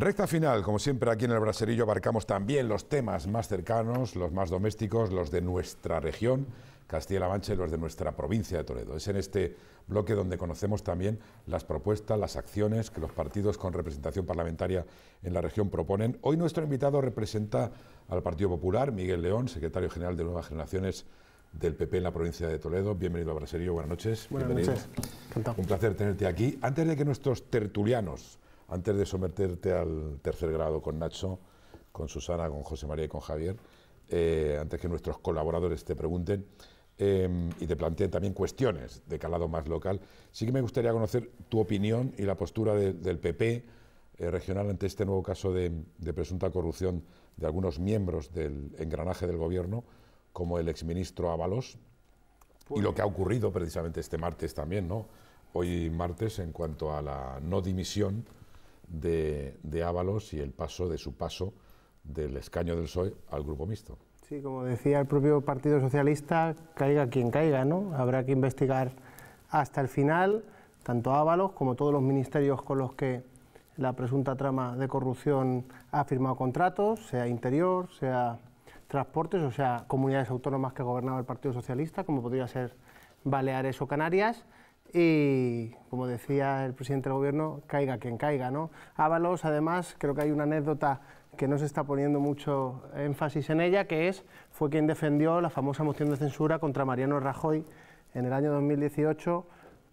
Recta final, como siempre aquí en el Braserillo abarcamos también los temas más cercanos, los más domésticos, los de nuestra región, Castilla-La Mancha y los de nuestra provincia de Toledo. Es en este bloque donde conocemos también las propuestas, las acciones que los partidos con representación parlamentaria en la región proponen. Hoy nuestro invitado representa al Partido Popular, Miguel León, secretario general de Nuevas Generaciones del PP en la provincia de Toledo. Bienvenido a Braserillo, buenas noches. Buenas noches. Un placer tenerte aquí. Antes de que nuestros tertulianos antes de someterte al tercer grado con Nacho, con Susana, con José María y con Javier, eh, antes que nuestros colaboradores te pregunten eh, y te planteen también cuestiones de calado más local, sí que me gustaría conocer tu opinión y la postura del PP eh, regional ante este nuevo caso de, presunta corrupción de algunos miembros del engranaje del gobierno, como el exministro Ábalos, y lo que ha ocurrido precisamente este martes también, ¿no? Hoy martes, en cuanto a la no dimisión de, de Ábalos y el paso de su paso del escaño del PSOE al grupo mixto. Sí, como decía el propio Partido Socialista, caiga quien caiga, ¿no? Habrá que investigar hasta el final, tanto Ábalos como todos los ministerios con los que la presunta trama de corrupción ha firmado contratos, sea interior, sea transportes, o sea, comunidades autónomas que gobernaba el Partido Socialista, como podría ser Baleares o Canarias y, como decía el presidente del gobierno, caiga quien caiga. ¿no? Ábalos, además, creo que hay una anécdota que no se está poniendo mucho énfasis en ella, que es, fue quien defendió la famosa moción de censura contra Mariano Rajoy en el año 2018,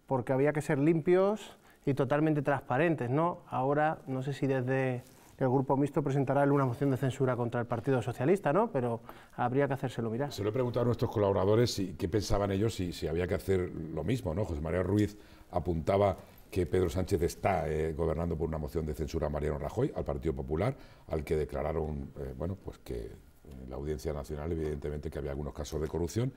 porque había que ser limpios y totalmente transparentes, ¿no? Ahora, no sé si desde el Grupo Mixto presentará una moción de censura contra el Partido Socialista, ¿no? Pero habría que hacérselo mirar. Se lo he preguntado a nuestros colaboradores y qué pensaban ellos si, si había que hacer lo mismo, ¿no? José María Ruiz apuntaba que Pedro Sánchez está eh, gobernando por una moción de censura a Mariano Rajoy, al Partido Popular, al que declararon, eh, bueno, pues que en eh, la Audiencia Nacional, evidentemente, que había algunos casos de corrupción.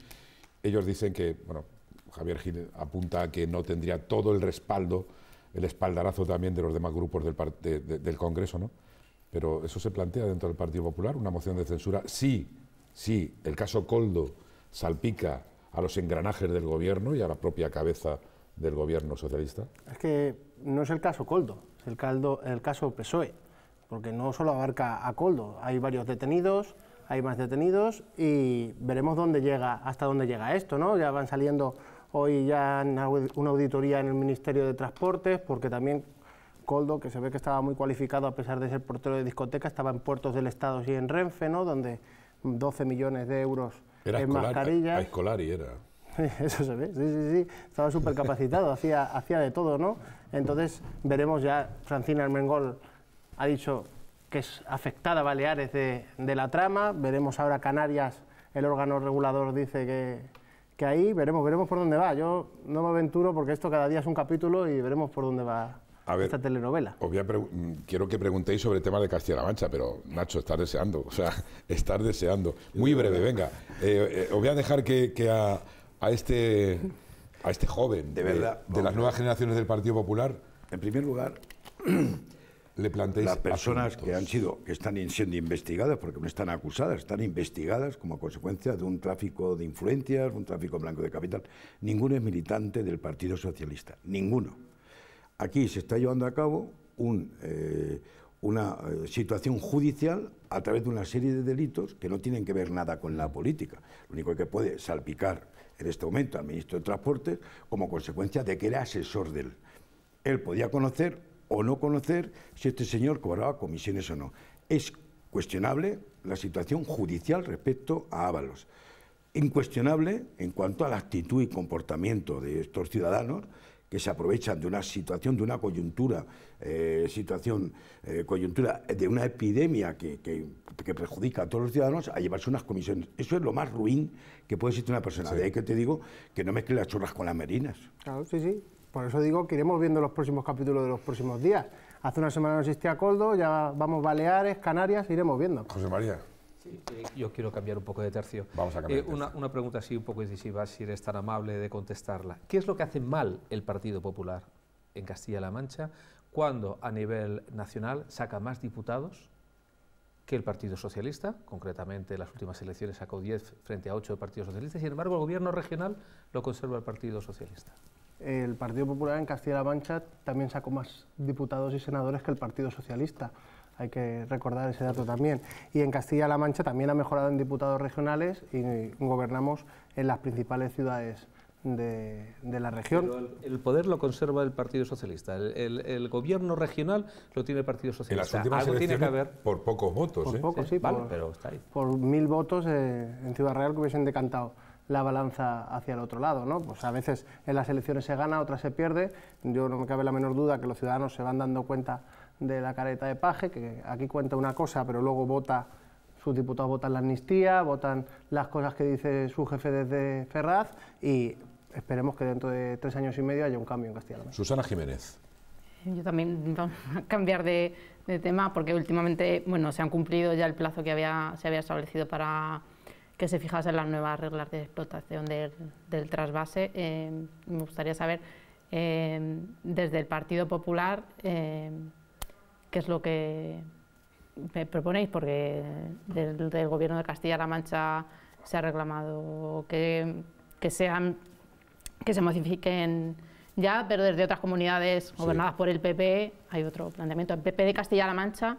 Ellos dicen que, bueno, Javier Gil apunta a que no tendría todo el respaldo, el espaldarazo también de los demás grupos del, del Congreso, ¿no? Pero eso se plantea dentro del Partido Popular, una moción de censura. Sí, sí, el caso Coldo salpica a los engranajes del gobierno y a la propia cabeza del gobierno socialista. Es que no es el caso Coldo, es el, caldo, el caso PSOE, porque no solo abarca a Coldo, hay varios detenidos, hay más detenidos y veremos dónde llega, hasta dónde llega esto, ¿no? Ya van saliendo hoy ya una auditoría en el Ministerio de Transportes, porque también Coldo, que se ve que estaba muy cualificado a pesar de ser portero de discoteca, estaba en puertos del Estado y en Renfe, ¿no? donde 12 millones de euros era en escolar, escolar y era. Eso se ve, sí, sí, sí. Estaba súper capacitado, hacía, hacía de todo, ¿no? Entonces veremos ya, Francina Armengol ha dicho que es afectada Baleares de, de la trama, veremos ahora Canarias, el órgano regulador dice que, que ahí veremos, veremos por dónde va. Yo no me aventuro porque esto cada día es un capítulo y veremos por dónde va ver, esta telenovela. Mm, quiero que preguntéis sobre el tema de Castilla-La Mancha, pero Nacho, estás deseando, o sea, estás deseando. Muy breve, venga. Eh, eh, os voy a dejar que, a, este, a este joven de, de, las nuevas generaciones del Partido Popular. En primer lugar, le planteéis las personas que han sido, que están siendo investigadas, porque no están acusadas, están investigadas como consecuencia de un tráfico de influencias, un tráfico blanco de capital. Ninguno es militante del Partido Socialista, ninguno. Aquí se está llevando a cabo eh, una eh, situación judicial a través de una serie de delitos que no tienen que ver nada con la política. Lo único que puede salpicar en este momento al ministro de Transportes como consecuencia de que era asesor de él. Él podía conocer o no conocer si este señor cobraba comisiones o no. Es cuestionable la situación judicial respecto a Ábalos. Incuestionable en cuanto a la actitud y comportamiento de estos ciudadanos que se aprovechan de una situación, de una coyuntura, eh, situación, eh, coyuntura de una epidemia que, que, perjudica a todos los ciudadanos a llevarse unas comisiones. Eso es lo más ruin que puede existir una persona. De ahí que te digo que no mezcle las churras con las merinas. Claro, sí, sí. Por eso digo que iremos viendo los próximos capítulos de los próximos días. Hace una semana no existía Coldo, ya vamos Baleares, Canarias, iremos viendo. José María. Eh, yo quiero cambiar un poco de tercio. Vamos a cambiar. Eh, una, pregunta así un poco incisiva, si eres tan amable de contestarla. ¿Qué es lo que hace mal el Partido Popular en Castilla-La Mancha cuando a nivel nacional saca más diputados que el Partido Socialista? Concretamente, en las últimas elecciones sacó 10 frente a 8 del Partido Socialista. Sin embargo, el gobierno regional lo conserva el Partido Socialista el Partido Popular en Castilla-La Mancha también sacó más diputados y senadores que el Partido Socialista. Hay que recordar ese dato también. Y en Castilla-La Mancha también ha mejorado en diputados regionales y gobernamos en las principales ciudades de, la región. el, poder lo conserva el Partido Socialista. El, gobierno regional lo tiene el Partido Socialista. En las Algo tiene que Por pocos votos. Por ¿eh? sí, pero está ahí. por mil votos eh, en Ciudad Real que hubiesen decantado la balanza hacia el otro lado, ¿no? Pues a veces en las elecciones se gana, otras se pierde. Yo no me cabe la menor duda que los ciudadanos se van dando cuenta de la careta de paje, que aquí cuenta una cosa, pero luego vota, sus diputados votan la amnistía, votan las cosas que dice su jefe desde Ferraz y esperemos que dentro de tres años y medio haya un cambio en castilla Susana Jiménez. Eh, yo también vamos a cambiar de, tema porque últimamente bueno, se han cumplido ya el plazo que había, se había establecido para que se fijasen las nuevas reglas de explotación del, trasvase. Eh, me gustaría saber eh, desde el Partido Popular ¿Qué es lo que me proponéis, porque del, Gobierno de Castilla-La Mancha se ha reclamado que, que, sean, que se modifiquen ya, pero desde otras comunidades gobernadas por el PP hay otro planteamiento. El PP de Castilla-La Mancha,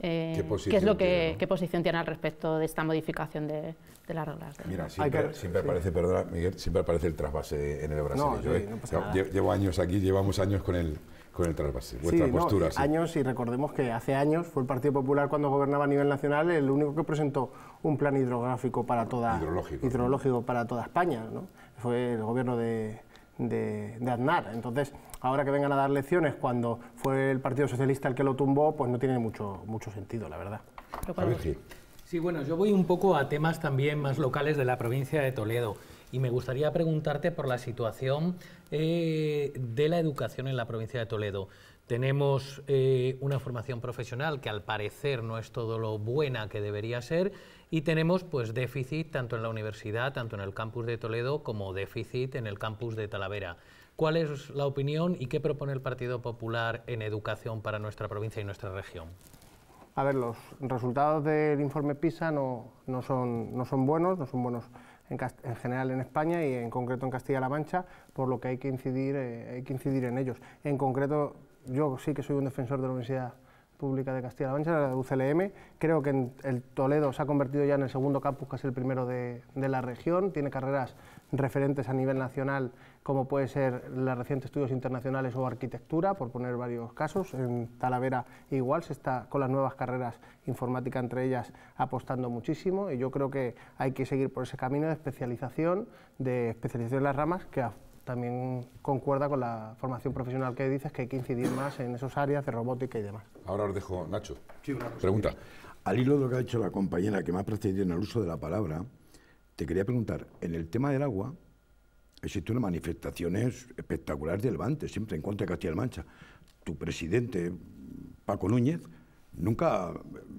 eh, ¿Qué, es lo ¿qué posición tiene al respecto de esta modificación de, de las reglas? Mira, siempre, aparece, siempre aparece el trasvase en el brasileño. llevo, eh. llevo años aquí, llevamos años con el, con el trasvase, vuestra sí, postura. sí. Años, y recordemos que hace años fue el Partido Popular cuando gobernaba a nivel nacional el único que presentó un plan hidrográfico para toda, hidrológico, para toda España. ¿no? Fue el gobierno de, de, Aznar. Entonces, ahora que vengan a dar lecciones cuando fue el Partido Socialista el que lo tumbó, pues no tiene mucho, mucho sentido, la verdad. Sí, bueno, yo voy un poco a temas también más locales de la provincia de Toledo. Y me gustaría preguntarte por la situación eh, de la educación en la provincia de Toledo. Tenemos eh, una formación profesional que al parecer no es todo lo buena que debería ser y tenemos pues déficit tanto en la universidad, tanto en el campus de Toledo como déficit en el campus de Talavera. ¿Cuál es la opinión y qué propone el Partido Popular en educación para nuestra provincia y nuestra región? A ver, los resultados del informe PISA no, no, son, no son buenos, no son buenos en, general en España y en concreto en Castilla-La Mancha, por lo que hay que, incidir, eh, hay que incidir en ellos. En concreto, yo sí que soy un defensor de la Universidad Pública de Castilla-La Mancha, la de UCLM. Creo que el Toledo se ha convertido ya en el segundo campus, casi el primero de, de la región. Tiene carreras referentes a nivel nacional como puede ser los recientes estudios internacionales o arquitectura, por poner varios casos. En Talavera igual se está con las nuevas carreras informática entre ellas apostando muchísimo y yo creo que hay que seguir por ese camino de especialización, de especialización en las ramas que también concuerda con la formación profesional que dices que hay que incidir más en esas áreas de robótica y demás. Ahora os dejo, Nacho. Pregunta. Al hilo de lo que ha dicho la compañera que me ha precedido en el uso de la palabra, te quería preguntar, en el tema del agua, existe una manifestaciones espectaculares de Levante, siempre en contra de Castilla-La Mancha. Tu presidente, Paco Núñez, nunca,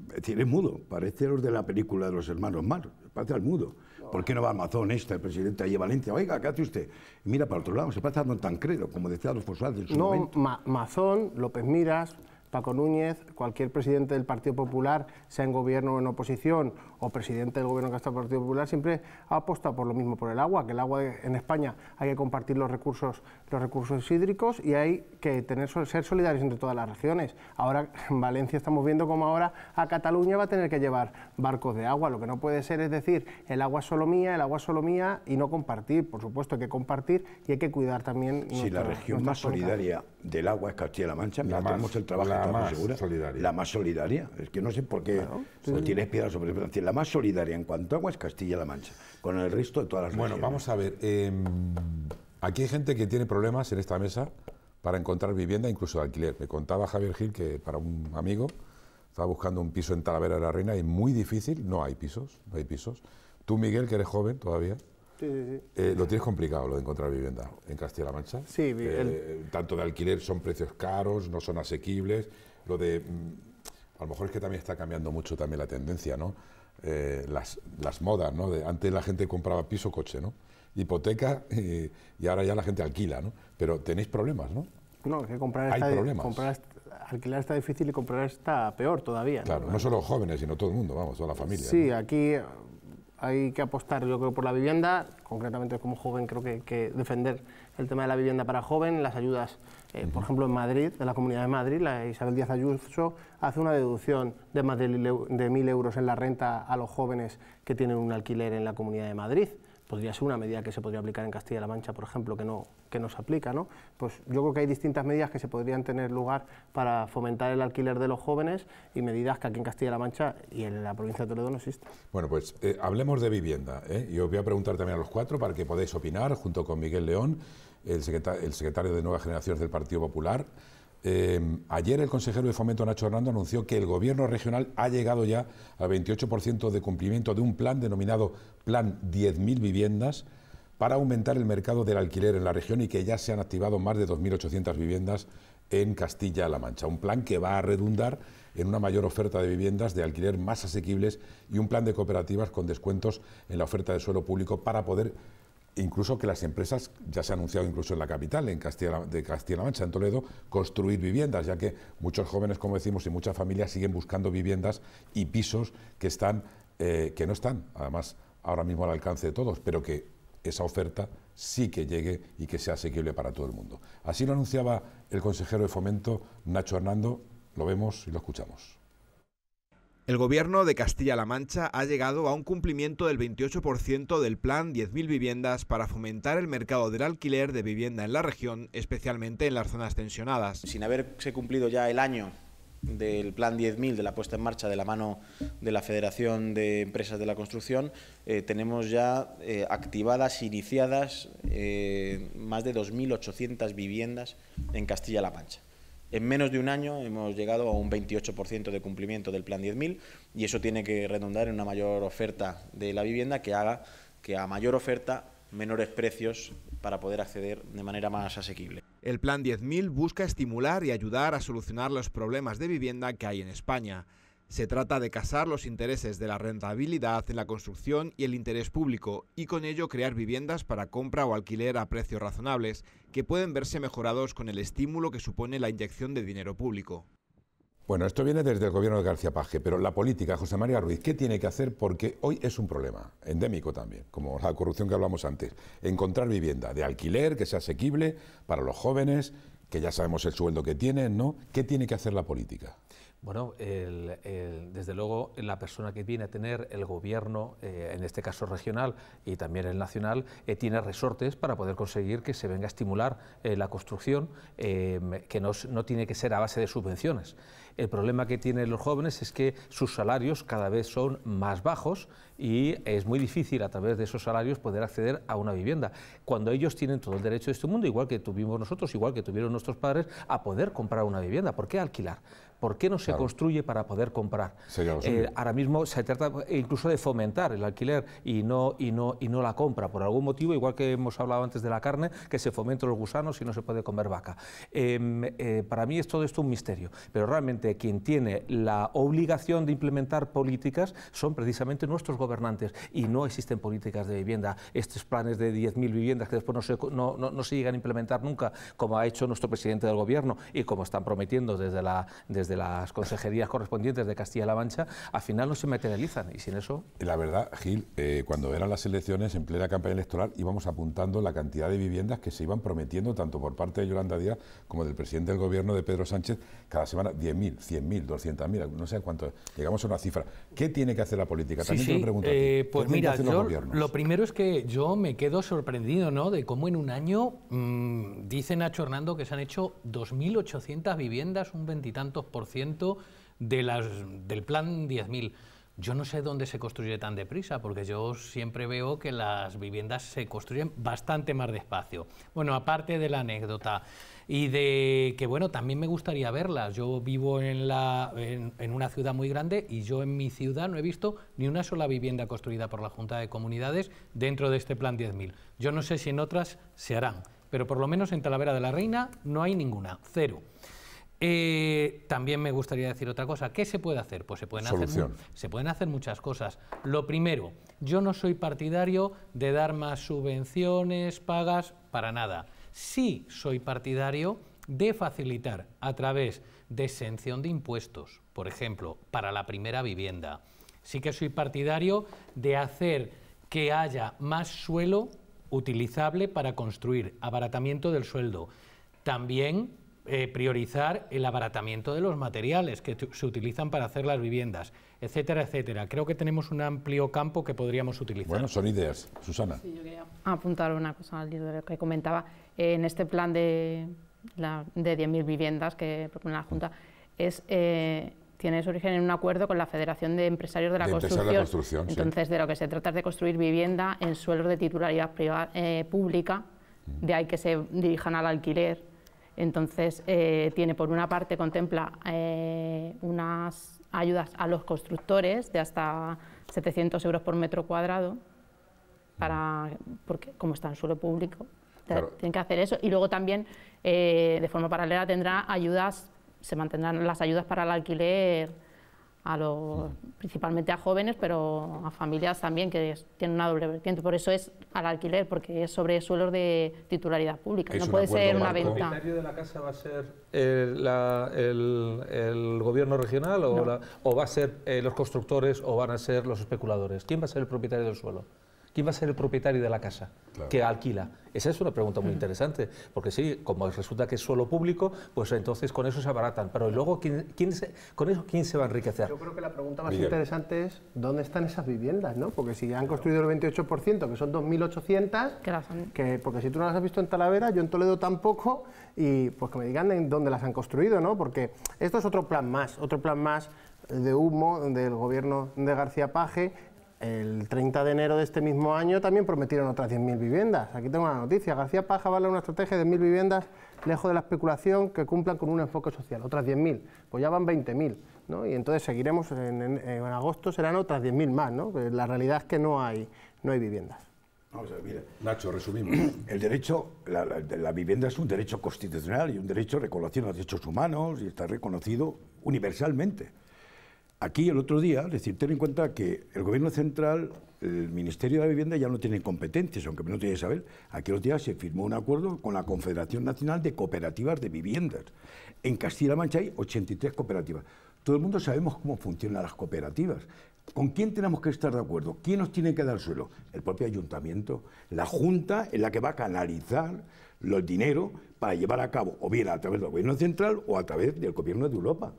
es decir, es mudo, parece los de la película de los hermanos Mar, parece al mudo. ¿Por qué no va Mazón, esta, el presidente allí Valencia? Oiga, ¿qué hace usted? Mira para otro lado, se pasa a Don Tancredo, como decía los Fosales en su no, momento. Mazón, López Miras, Paco Núñez, cualquier presidente del Partido Popular, sea en gobierno o en oposición, o presidente del gobierno que está el Partido Popular, siempre ha apostado por lo mismo, por el agua, que el agua en España hay que compartir los recursos, los recursos hídricos y hay que tener, ser solidarios entre todas las regiones. Ahora en Valencia estamos viendo ...como ahora a Cataluña va a tener que llevar barcos de agua. Lo que no puede ser es decir, el agua es solo mía, el agua es solo mía y no compartir. Por supuesto, hay que compartir y hay que cuidar también. Si la región más solidaria del agua es Castilla-La Mancha, la tenemos el trabajo la más segura. La más solidaria. Es que no sé por qué tienes piedras sobre Francia la más solidaria en cuanto a agua es Castilla-La Mancha, con el resto de todas las Bueno, vamos a ver. Em, aquí hay gente que tiene problemas en esta mesa para encontrar vivienda, incluso de alquiler. Me contaba Javier Gil que para un amigo estaba buscando un piso en Talavera de la Reina y muy difícil, no hay pisos, no hay pisos. Tú, Miguel, que eres joven todavía, eh, lo tienes complicado lo de encontrar vivienda en Castilla-La Mancha. Sí, eh, Tanto de alquiler son precios caros, no son asequibles. Lo de. Mm, a lo mejor es que también está cambiando mucho también la tendencia, ¿no? Eh, las, las, modas, ¿no? antes la gente compraba piso, coche, ¿no? Hipoteca y, ahora ya la gente alquila, ¿no? Pero tenéis problemas, ¿no? No, Hay problemas. alquilar está difícil y comprar está peor todavía. Claro, no solo jóvenes, sino todo el mundo, vamos, toda la familia. Sí, aquí hay que apostar, yo creo, por la vivienda. Concretamente, como joven, creo que, que defender el tema de la vivienda para joven, las ayudas eh, por ejemplo, en Madrid, en la Comunidad de Madrid, la Isabel Díaz Ayuso hace una deducción de más de, mil euros en la renta a los jóvenes que tienen un alquiler en la Comunidad de Madrid podría ser una medida que se podría aplicar en Castilla-La Mancha, por ejemplo, que no, que no se aplica, ¿no? Pues yo creo que hay distintas medidas que se podrían tener lugar para fomentar el alquiler de los jóvenes y medidas que aquí en Castilla-La Mancha y en la provincia de Toledo no existen. Bueno, pues eh, hablemos de vivienda. ¿eh? os voy a preguntar también a los cuatro para que podáis opinar junto con Miguel León el secretario, de Nuevas Generaciones del Partido Popular. Eh, ayer el consejero de Fomento Nacho Hernando anunció que el gobierno regional ha llegado ya al 28% de cumplimiento de un plan denominado Plan 10.000 Viviendas para aumentar el mercado del alquiler en la región y que ya se han activado más de 2.800 viviendas en Castilla-La Mancha. Un plan que va a redundar en una mayor oferta de viviendas de alquiler más asequibles y un plan de cooperativas con descuentos en la oferta de suelo público para poder incluso que las empresas, ya se ha anunciado incluso en la capital, en Castilla, de Castilla-La Mancha, en Toledo, construir viviendas, ya que muchos jóvenes, como decimos, y muchas familias siguen buscando viviendas y pisos que, están, eh, que no están, además, ahora mismo al alcance de todos, pero que esa oferta sí que llegue y que sea asequible para todo el mundo. Así lo anunciaba el consejero de Fomento, Nacho Hernando, lo vemos y lo escuchamos. El gobierno de Castilla-La Mancha ha llegado a un cumplimiento del 28% del plan 10.000 viviendas para fomentar el mercado del alquiler de vivienda en la región, especialmente en las zonas tensionadas. Sin haberse cumplido ya el año del plan 10.000 de la puesta en marcha de la mano de la Federación de Empresas de la Construcción, eh, tenemos ya activadas eh, activadas, iniciadas eh, más de 2.800 viviendas en Castilla-La Mancha. En menos de un año hemos llegado a un 28% de cumplimiento del plan 10.000 y eso tiene que redundar en una mayor oferta de la vivienda que haga que a mayor oferta menores precios para poder acceder de manera más asequible. El Plan 10.000 busca estimular y ayudar a solucionar los problemas de vivienda que hay en España. Se trata de casar los intereses de la rentabilidad en la construcción y el interés público y con ello crear viviendas para compra o alquiler a precios razonables que pueden verse mejorados con el estímulo que supone la inyección de dinero público. Bueno, esto viene desde el gobierno de García Page, pero la política, José María Ruiz, ¿qué tiene que hacer? Porque hoy es un problema endémico también, como la corrupción que hablamos antes. Encontrar vivienda de alquiler que sea asequible para los jóvenes, que ya sabemos el sueldo que tienen, ¿no? ¿Qué tiene que hacer la política? Bueno, desde luego la persona que viene a tener el gobierno, eh, en este caso regional y también el nacional, eh, tiene resortes para poder conseguir que se venga a estimular eh, la construcción, em, que no, no tiene que ser a base de subvenciones. El problema que tienen los jóvenes es que sus salarios cada vez son más bajos y es muy difícil a través de esos salarios poder acceder a una vivienda, cuando ellos tienen todo el derecho de este mundo, igual que tuvimos nosotros, igual que tuvieron nuestros padres, a poder comprar una vivienda. ¿Por qué alquilar? ¿por qué no se construye para poder comprar? Eh, ahora mismo se trata incluso de fomentar el alquiler y no, y, no, y no la compra, por algún motivo, igual que hemos hablado antes de la carne, que se fomentan los gusanos y no se puede comer vaca. Em, eh, para mí es todo esto un misterio, pero realmente quien tiene la obligación de implementar políticas son precisamente nuestros gobernantes y no existen políticas de vivienda. Estos planes de 10.000 viviendas que después no se, se llegan a implementar nunca, como ha hecho nuestro presidente del gobierno y como están prometiendo desde la... Desde ...de las consejerías correspondientes de Castilla-La Mancha, al final no se materializan y sin eso... La verdad, Gil, eh, cuando eran las elecciones, en plena campaña electoral, íbamos apuntando la cantidad de viviendas que se iban prometiendo, tanto por parte de Yolanda Díaz como del presidente del gobierno de Pedro Sánchez, cada semana 10.000, 100.000, 200.000, no sé cuánto, llegamos a una cifra. ¿Qué tiene que hacer la política? También lo pregunto. Eh, pues mira, lo primero es que yo me quedo sorprendido ¿no? de cómo en un año, dicen mm, dice Nacho Hernando, que se han hecho 2.800 viviendas, un veintitantos de las, del plan 10.000. Yo no sé dónde se construye tan deprisa, porque yo siempre veo que las viviendas se construyen bastante más despacio. Bueno, aparte de la anécdota y de que, bueno, también me gustaría verlas. Yo vivo en una ciudad muy grande y yo en mi ciudad no he visto ni una sola vivienda construida por la Junta de Comunidades dentro de este plan 10.000. Yo no sé si en otras se harán, pero por lo menos en Talavera de la Reina no hay ninguna, cero. Eh, también me gustaría decir otra cosa. ¿Qué se puede hacer? Pues se pueden hacer, se pueden hacer muchas cosas. Lo primero, yo no soy partidario de dar más subvenciones, pagas, para nada. Sí soy partidario de facilitar a través de exención de impuestos, por ejemplo, para la primera vivienda. Sí que soy partidario de hacer que haya más suelo utilizable para construir, abaratamiento del sueldo. También eh, priorizar el abaratamiento de los materiales que se utilizan para hacer las viviendas, etcétera, etcétera. Creo que tenemos un amplio campo que podríamos utilizar. Bueno, son ideas. Susana. Sí, yo quería apuntar una cosa al libro que comentaba. Eh, en este plan de, de 10.000 viviendas que propone la Junta, es... Eh, tiene su origen en un acuerdo con la Federación de Empresarios de la, de construcción. De construcción. Entonces, de lo que se trata es de construir vivienda en suelos de titularidad privada, eh, pública, mm. de ahí que se dirijan al alquiler entonces, eh, tiene por una parte, contempla eh, unas ayudas a los constructores de hasta 700 euros por metro cuadrado, para, porque como está en suelo público, tienen que hacer eso. Y luego también, eh, de forma paralela, tendrá ayudas, se mantendrán las ayudas para el alquiler principalmente a jóvenes, pero a familias también que tienen una doble vertiente. Por eso es al alquiler, porque es sobre suelos de titularidad pública, no puede ser una venta. ¿El propietario de la casa va a ser eh, el, gobierno regional o, va a ser eh, los constructores o van a ser los especuladores? ¿Quién va a ser el propietario del suelo? ¿Quién va a ser el propietario de la casa que alquila? Esa es una pregunta muy mm. interesante, porque sí, como resulta que es suelo público, pues entonces con eso se abaratan. Pero luego, ¿con eso quién se va a enriquecer? Yo creo que la pregunta más interesante es, ¿dónde están esas viviendas? ¿no? Porque si han construido el 28%, que son 2.800, que porque si tú no las has visto en Talavera, yo en Toledo tampoco, y pues que me digan en dónde las han construido, ¿no? Porque esto es otro plan más, otro plan más de humo del gobierno de García Paje el 30 de enero de este mismo año también prometieron otras 10.000 viviendas. Aquí tengo la noticia. García Paja va a una estrategia de 1.000 viviendas lejos de la especulación que cumplan con un enfoque social. Otras 10.000. Pues ya van 20.000. ¿no? Y entonces seguiremos, en, agosto serán otras 10.000 más. la realidad es que no hay, no hay viviendas. Vamos a ver, Nacho, resumimos. El derecho, la, vivienda es un derecho constitucional y un derecho reconocido a los derechos humanos y está reconocido universalmente. Aquí el otro día, es decir, ten en cuenta que el Gobierno Central, el Ministerio de la Vivienda ya no tiene competencias, aunque no tiene que saber. Aquí los días se firmó un acuerdo con la Confederación Nacional de Cooperativas de Viviendas. En Castilla-La Mancha hay 83 cooperativas. Todo el mundo sabemos cómo funcionan las cooperativas. ¿Con quién tenemos que estar de acuerdo? ¿Quién nos tiene que dar suelo? El propio ayuntamiento, la Junta en la que va a canalizar los dineros para llevar a cabo, o bien a través del Gobierno Central o a través del Gobierno de Europa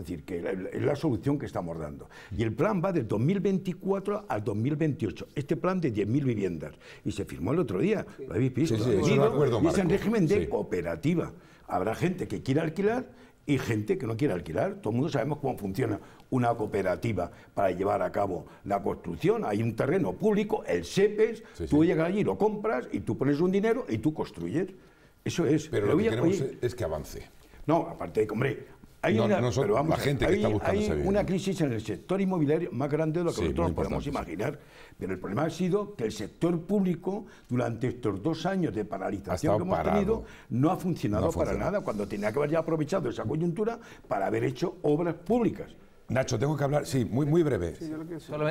decir, que es la, solución que estamos dando. Y el plan va del 2024 al 2028. Este plan de 10.000 viviendas. Y se firmó el otro día. Lo habéis régimen de cooperativa. Habrá gente que quiera alquilar y gente que no quiera alquilar. Todo el mundo sabemos cómo funciona una cooperativa para llevar a cabo la construcción. Hay un terreno público, el SEPES, tú llegas allí, lo compras y tú pones un dinero y tú construyes. Eso es. Pero, lo que queremos es que avance. No, aparte, de hombre, hay una, gente una crisis en el sector inmobiliario más grande de lo que nosotros podemos imaginar. Pero el problema ha sido que el sector público, durante estos dos años de paralización que hemos tenido, no ha funcionado para nada, cuando tenía que haber ya aprovechado esa coyuntura para haber hecho obras públicas. Nacho, tengo que hablar, sí, muy, muy breve.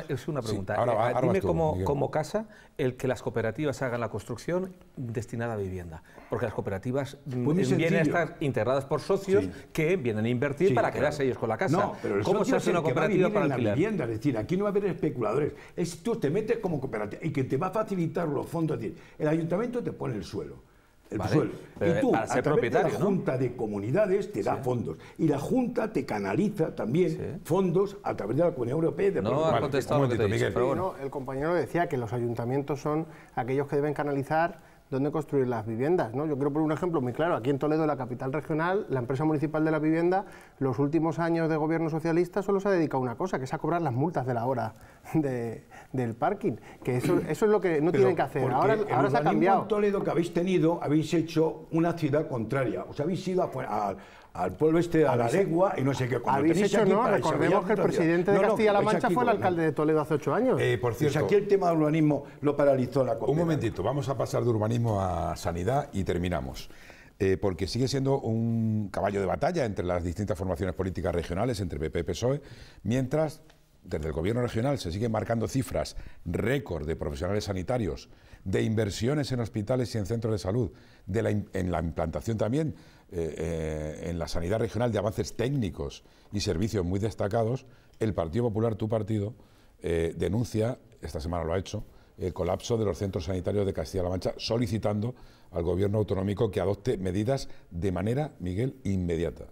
es una pregunta. Eh, dime cómo, casa el que las cooperativas hagan la construcción destinada a vivienda. Porque las cooperativas vienen a estar integradas por socios que vienen a invertir para quedarse ellos con la casa. No, pero ¿Cómo se hace una cooperativa para La vivienda, decir, aquí no va a haber especuladores. Es, tú te metes como cooperativa y que te va a facilitar los fondos. decir, el ayuntamiento te pone el suelo el vale. y tú, la Junta de Comunidades te da fondos. Y la Junta te canaliza también fondos a través de la Comunidad Europea. no ha contestado, no, el compañero decía que los ayuntamientos son aquellos que deben canalizar dónde construir las viviendas. ¿no? Yo quiero poner un ejemplo muy claro. Aquí en Toledo, la capital regional, la empresa municipal de la vivienda, los últimos años de gobierno socialista solo se ha dedicado a una cosa, que es a cobrar las multas de la hora del parking. Que eso, es lo que no tienen que hacer. Ahora, se ha cambiado. En Toledo que habéis tenido, habéis hecho una ciudad contraria. sea, habéis ido a, al pueblo este, a la legua y no sé qué. Habéis hecho, ¿no? Recordemos que el presidente de Castilla-La Mancha fue el alcalde de Toledo hace ocho años. Eh, por cierto, aquí el tema de urbanismo lo paralizó la comunidad. Un momentito, vamos a pasar de urbanismo a sanidad y terminamos. Eh, porque sigue siendo un caballo de batalla entre las distintas formaciones políticas regionales, entre PP y PSOE, mientras desde el gobierno regional se siguen marcando cifras récord de profesionales sanitarios, de inversiones en hospitales y en centros de salud, de la, en la implantación también eh, eh, en la sanidad regional de avances técnicos y servicios muy destacados, el Partido Popular, tu partido, eh, denuncia, esta semana lo ha hecho, el colapso de los centros sanitarios de Castilla-La Mancha, solicitando al gobierno autonómico que adopte medidas de manera, Miguel, inmediata.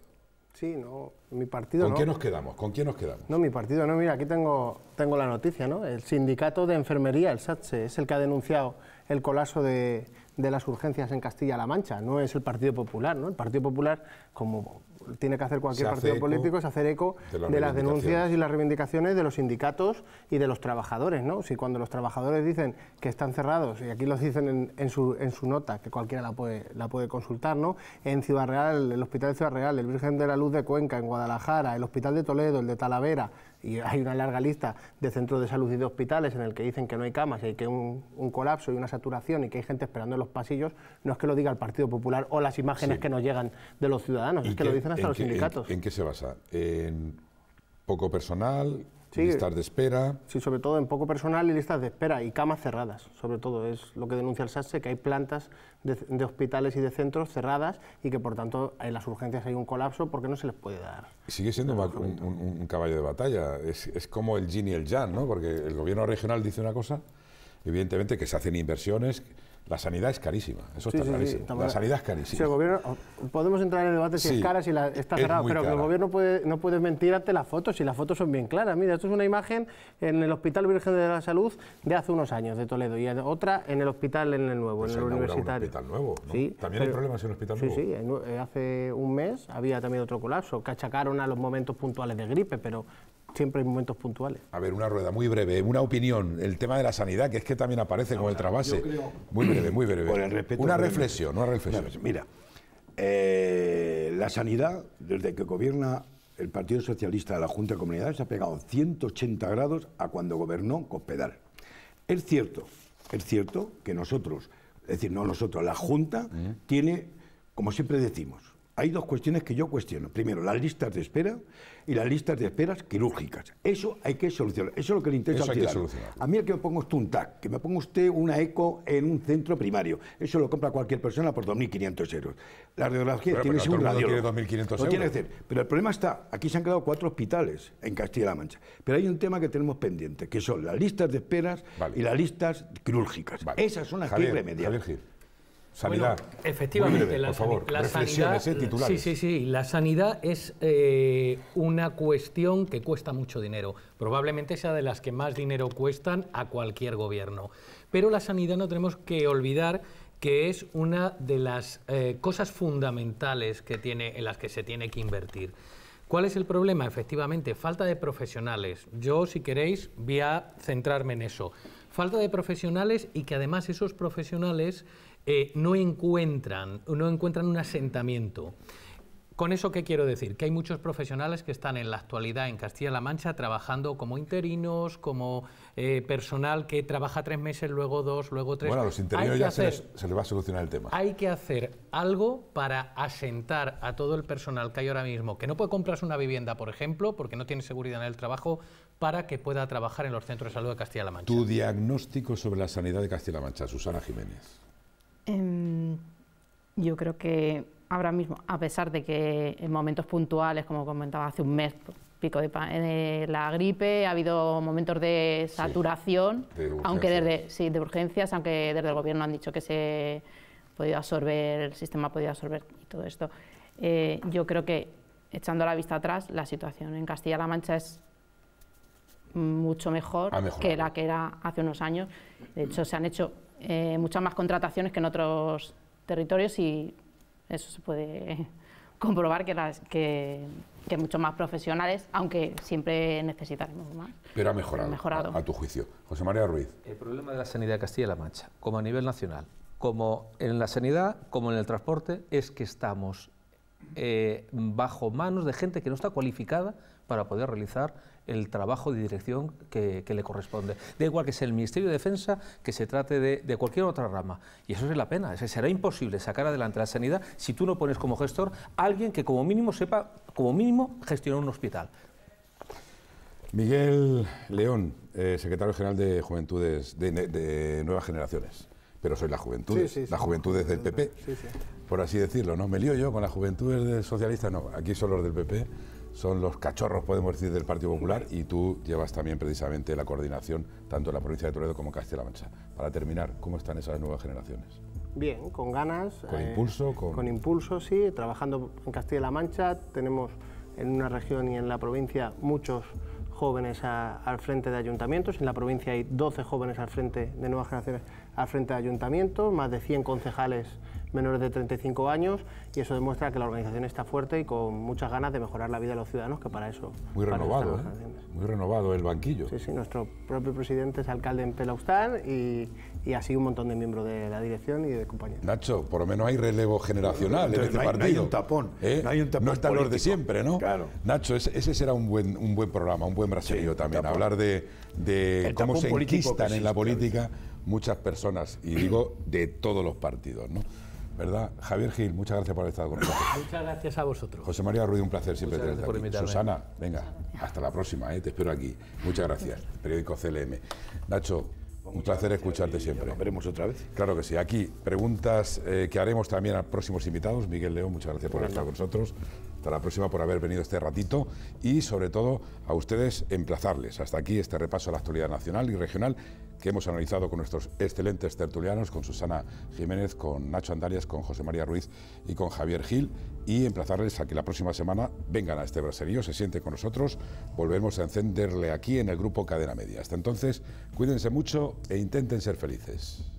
Sí, no, mi partido ¿Con qué nos quedamos? ¿Con quién nos quedamos? No, mi partido no, mira, aquí tengo, tengo la noticia, ¿no? El sindicato de enfermería, el SATSE, es el que ha denunciado el colapso de, de las urgencias en Castilla-La Mancha, no es el Partido Popular, ¿no? El Partido Popular, como tiene que hacer cualquier partido político, es hacer eco de, las denuncias y las reivindicaciones de los sindicatos y de los trabajadores, ¿no? Si cuando los trabajadores dicen que están cerrados, y aquí los dicen en, en, su, en su nota, que cualquiera la puede, la puede consultar, ¿no? En Ciudad Real, el Hospital de Ciudad Real, el Virgen de la Luz de Cuenca, en Guadalajara, el Hospital de Toledo, el de Talavera, y hay una larga lista de centros de salud y de hospitales en el que dicen que no hay camas y hay que un, colapso y una saturación y que hay gente esperando en los pasillos, no es que lo diga el Partido Popular o las imágenes que nos llegan de los ciudadanos, es que, lo dicen hasta los sindicatos. en, qué se basa? ¿En poco personal? listas de espera. Sí, sobre todo en poco personal y listas de espera y camas cerradas, sobre todo. Es lo que denuncia el SASE, que hay plantas de, hospitales y de centros cerradas y que por tanto en las urgencias hay un colapso porque no se les puede dar. Sigue siendo un, caballo de batalla. Es, como el yin y el yang, ¿no? Porque el gobierno regional dice una cosa, evidentemente que se hacen inversiones la sanidad es carísima, eso está clarísimo. la sanidad es carísima. podemos entrar en el debate si es cara, si está cerrado, pero el gobierno puede, no puede mentir ante las fotos, si las fotos son bien claras. Mira, esto es una imagen en el Hospital Virgen de la Salud de hace unos años de Toledo y otra en el hospital en el nuevo, en pues el universitario. Un hospital nuevo, También hay problemas en el hospital nuevo. Sí, sí, eh, hace un mes había también otro colapso, que achacaron a los momentos puntuales de gripe, pero siempre hay momentos puntuales. A ver, una rueda muy breve, una opinión, el tema de la sanidad, que es que también aparece con el trasvase. Muy breve, muy breve. el respeto una reflexión, una reflexión. mira, eh, la sanidad, desde que gobierna el Partido Socialista de la Junta de Comunidades, ha pegado 180 grados a cuando gobernó Cospedal. Es cierto, es cierto que nosotros, es decir, no nosotros, la Junta tiene, como siempre decimos, hay dos cuestiones que yo cuestiono. Primero, las listas de espera y las listas de esperas quirúrgicas. Eso hay que solucionar. Eso es lo que le interesa al ciudadano. A mí el que me ponga usted un TAC, que me ponga usted una eco en un centro primario. Eso lo compra cualquier persona por 2.500 euros. La radiología tiene tiene pero un que hacer. Pero el problema está, aquí se han quedado cuatro hospitales en Castilla-La Mancha. Pero hay un tema que tenemos pendiente, que son las listas de esperas y las listas quirúrgicas. Esas son las que hay Sanidad. efectivamente, la, favor, eh, sanidad. Sí, sí, sí. La sanidad es eh, una cuestión que cuesta mucho dinero. Probablemente sea de las que más dinero cuestan a cualquier gobierno. Pero la sanidad no tenemos que olvidar que es una de las eh, cosas fundamentales que tiene, en las que se tiene que invertir. ¿Cuál es el problema? Efectivamente, falta de profesionales. Yo, si queréis, voy a centrarme en eso. Falta de profesionales y que además esos profesionales eh, no, encuentran, no encuentran un asentamiento. Con eso, ¿qué quiero decir? Que hay muchos profesionales que están en la actualidad en Castilla-La Mancha trabajando como interinos, como eh, personal que trabaja tres meses, luego dos, luego tres. Bueno, a los interinos ya se, se, les, va a solucionar el tema. Hay que hacer algo para asentar a todo el personal que hay ahora mismo, que no puede comprarse una vivienda, por ejemplo, porque no tiene seguridad en el trabajo, para que pueda trabajar en los centros de salud de Castilla-La Mancha. Tu diagnóstico sobre la sanidad de Castilla-La Mancha, Susana Jiménez. Em, yo creo que ahora mismo, a pesar de que en momentos puntuales, como comentaba hace un mes, pico de, eh, la gripe, ha habido momentos de saturación, aunque desde de urgencias, aunque desde el gobierno han dicho que se ha podido absorber, el sistema ha podido absorber y todo esto. Eh, yo creo que echando la vista atrás, la situación en Castilla-La Mancha es mucho mejor que la que era hace unos años. De hecho, se han hecho eh, muchas más contrataciones que en otros territorios y eso se puede comprobar que, las, que, muchos más profesionales, aunque siempre necesitaremos más. Pero ha mejorado, A, tu juicio. José María Ruiz. El problema de la sanidad de Castilla-La Mancha, como a nivel nacional, como en la sanidad, como en el transporte, es que estamos eh, bajo manos de gente que no está cualificada para poder realizar el trabajo de dirección que, le corresponde. Da igual que sea el Ministerio de Defensa, que se trate de, cualquier otra rama. Y eso es la pena. será imposible sacar adelante la sanidad si tú no pones como gestor a alguien que como mínimo sepa, como mínimo, gestionar un hospital. Miguel León, eh, secretario general de Juventudes de, Nuevas Generaciones pero soy la juventud, la juventud del PP, por así decirlo, ¿no? Me lío yo con la juventudes socialista? no, aquí son los del PP son los cachorros, podemos decir, del Partido Popular y tú llevas también precisamente la coordinación tanto en la provincia de Toledo como en Castilla-La Mancha. Para terminar, ¿cómo están esas nuevas generaciones? Bien, con ganas. ¿Con eh, impulso? Con... impulso, sí. Trabajando en Castilla-La Mancha tenemos en una región y en la provincia muchos jóvenes al frente de ayuntamientos. En la provincia hay 12 jóvenes al frente de nuevas generaciones al frente de ayuntamientos, más de 100 concejales menores de 35 años y eso demuestra que la organización está fuerte y con muchas ganas de mejorar la vida de los ciudadanos, que para eso... Muy renovado, ¿eh? muy renovado el banquillo. Sí, sí, nuestro propio presidente es alcalde en Pelaustán y, y así un montón de miembros de la dirección y de compañeros. Nacho, por lo menos hay relevo generacional en este partido. ¿Eh? No hay un tapón, no hay un tapón están los de siempre, ¿no? Claro. Nacho, ese, será un buen, un buen programa, un buen brasileño también, hablar de, de cómo se conquistan en la política muchas personas, y digo de todos los partidos, ¿no? ¿verdad? Javier Gil, muchas gracias por haber estado con nosotros. Muchas gracias a vosotros. José María Ruiz, un placer siempre tenerte aquí. Susana, venga, hasta la próxima, ¿eh? te espero aquí. Muchas gracias. Periódico CLM. Nacho, un placer escucharte siempre. Nos veremos otra vez. Claro que sí. Aquí, preguntas eh, que haremos también a próximos invitados. Miguel León, muchas gracias por estar con nosotros hasta la próxima por haber venido este ratito y sobre todo a ustedes emplazarles. Hasta aquí este repaso a la actualidad nacional y regional que hemos analizado con nuestros excelentes tertulianos, con Susana Jiménez, con Nacho Andarias, con José María Ruiz y con Javier Gil, y emplazarles a que la próxima semana vengan a este braserío, se sienten con nosotros, volvemos a encenderle aquí en el grupo Cadena Media. Hasta entonces, cuídense mucho e intenten ser felices.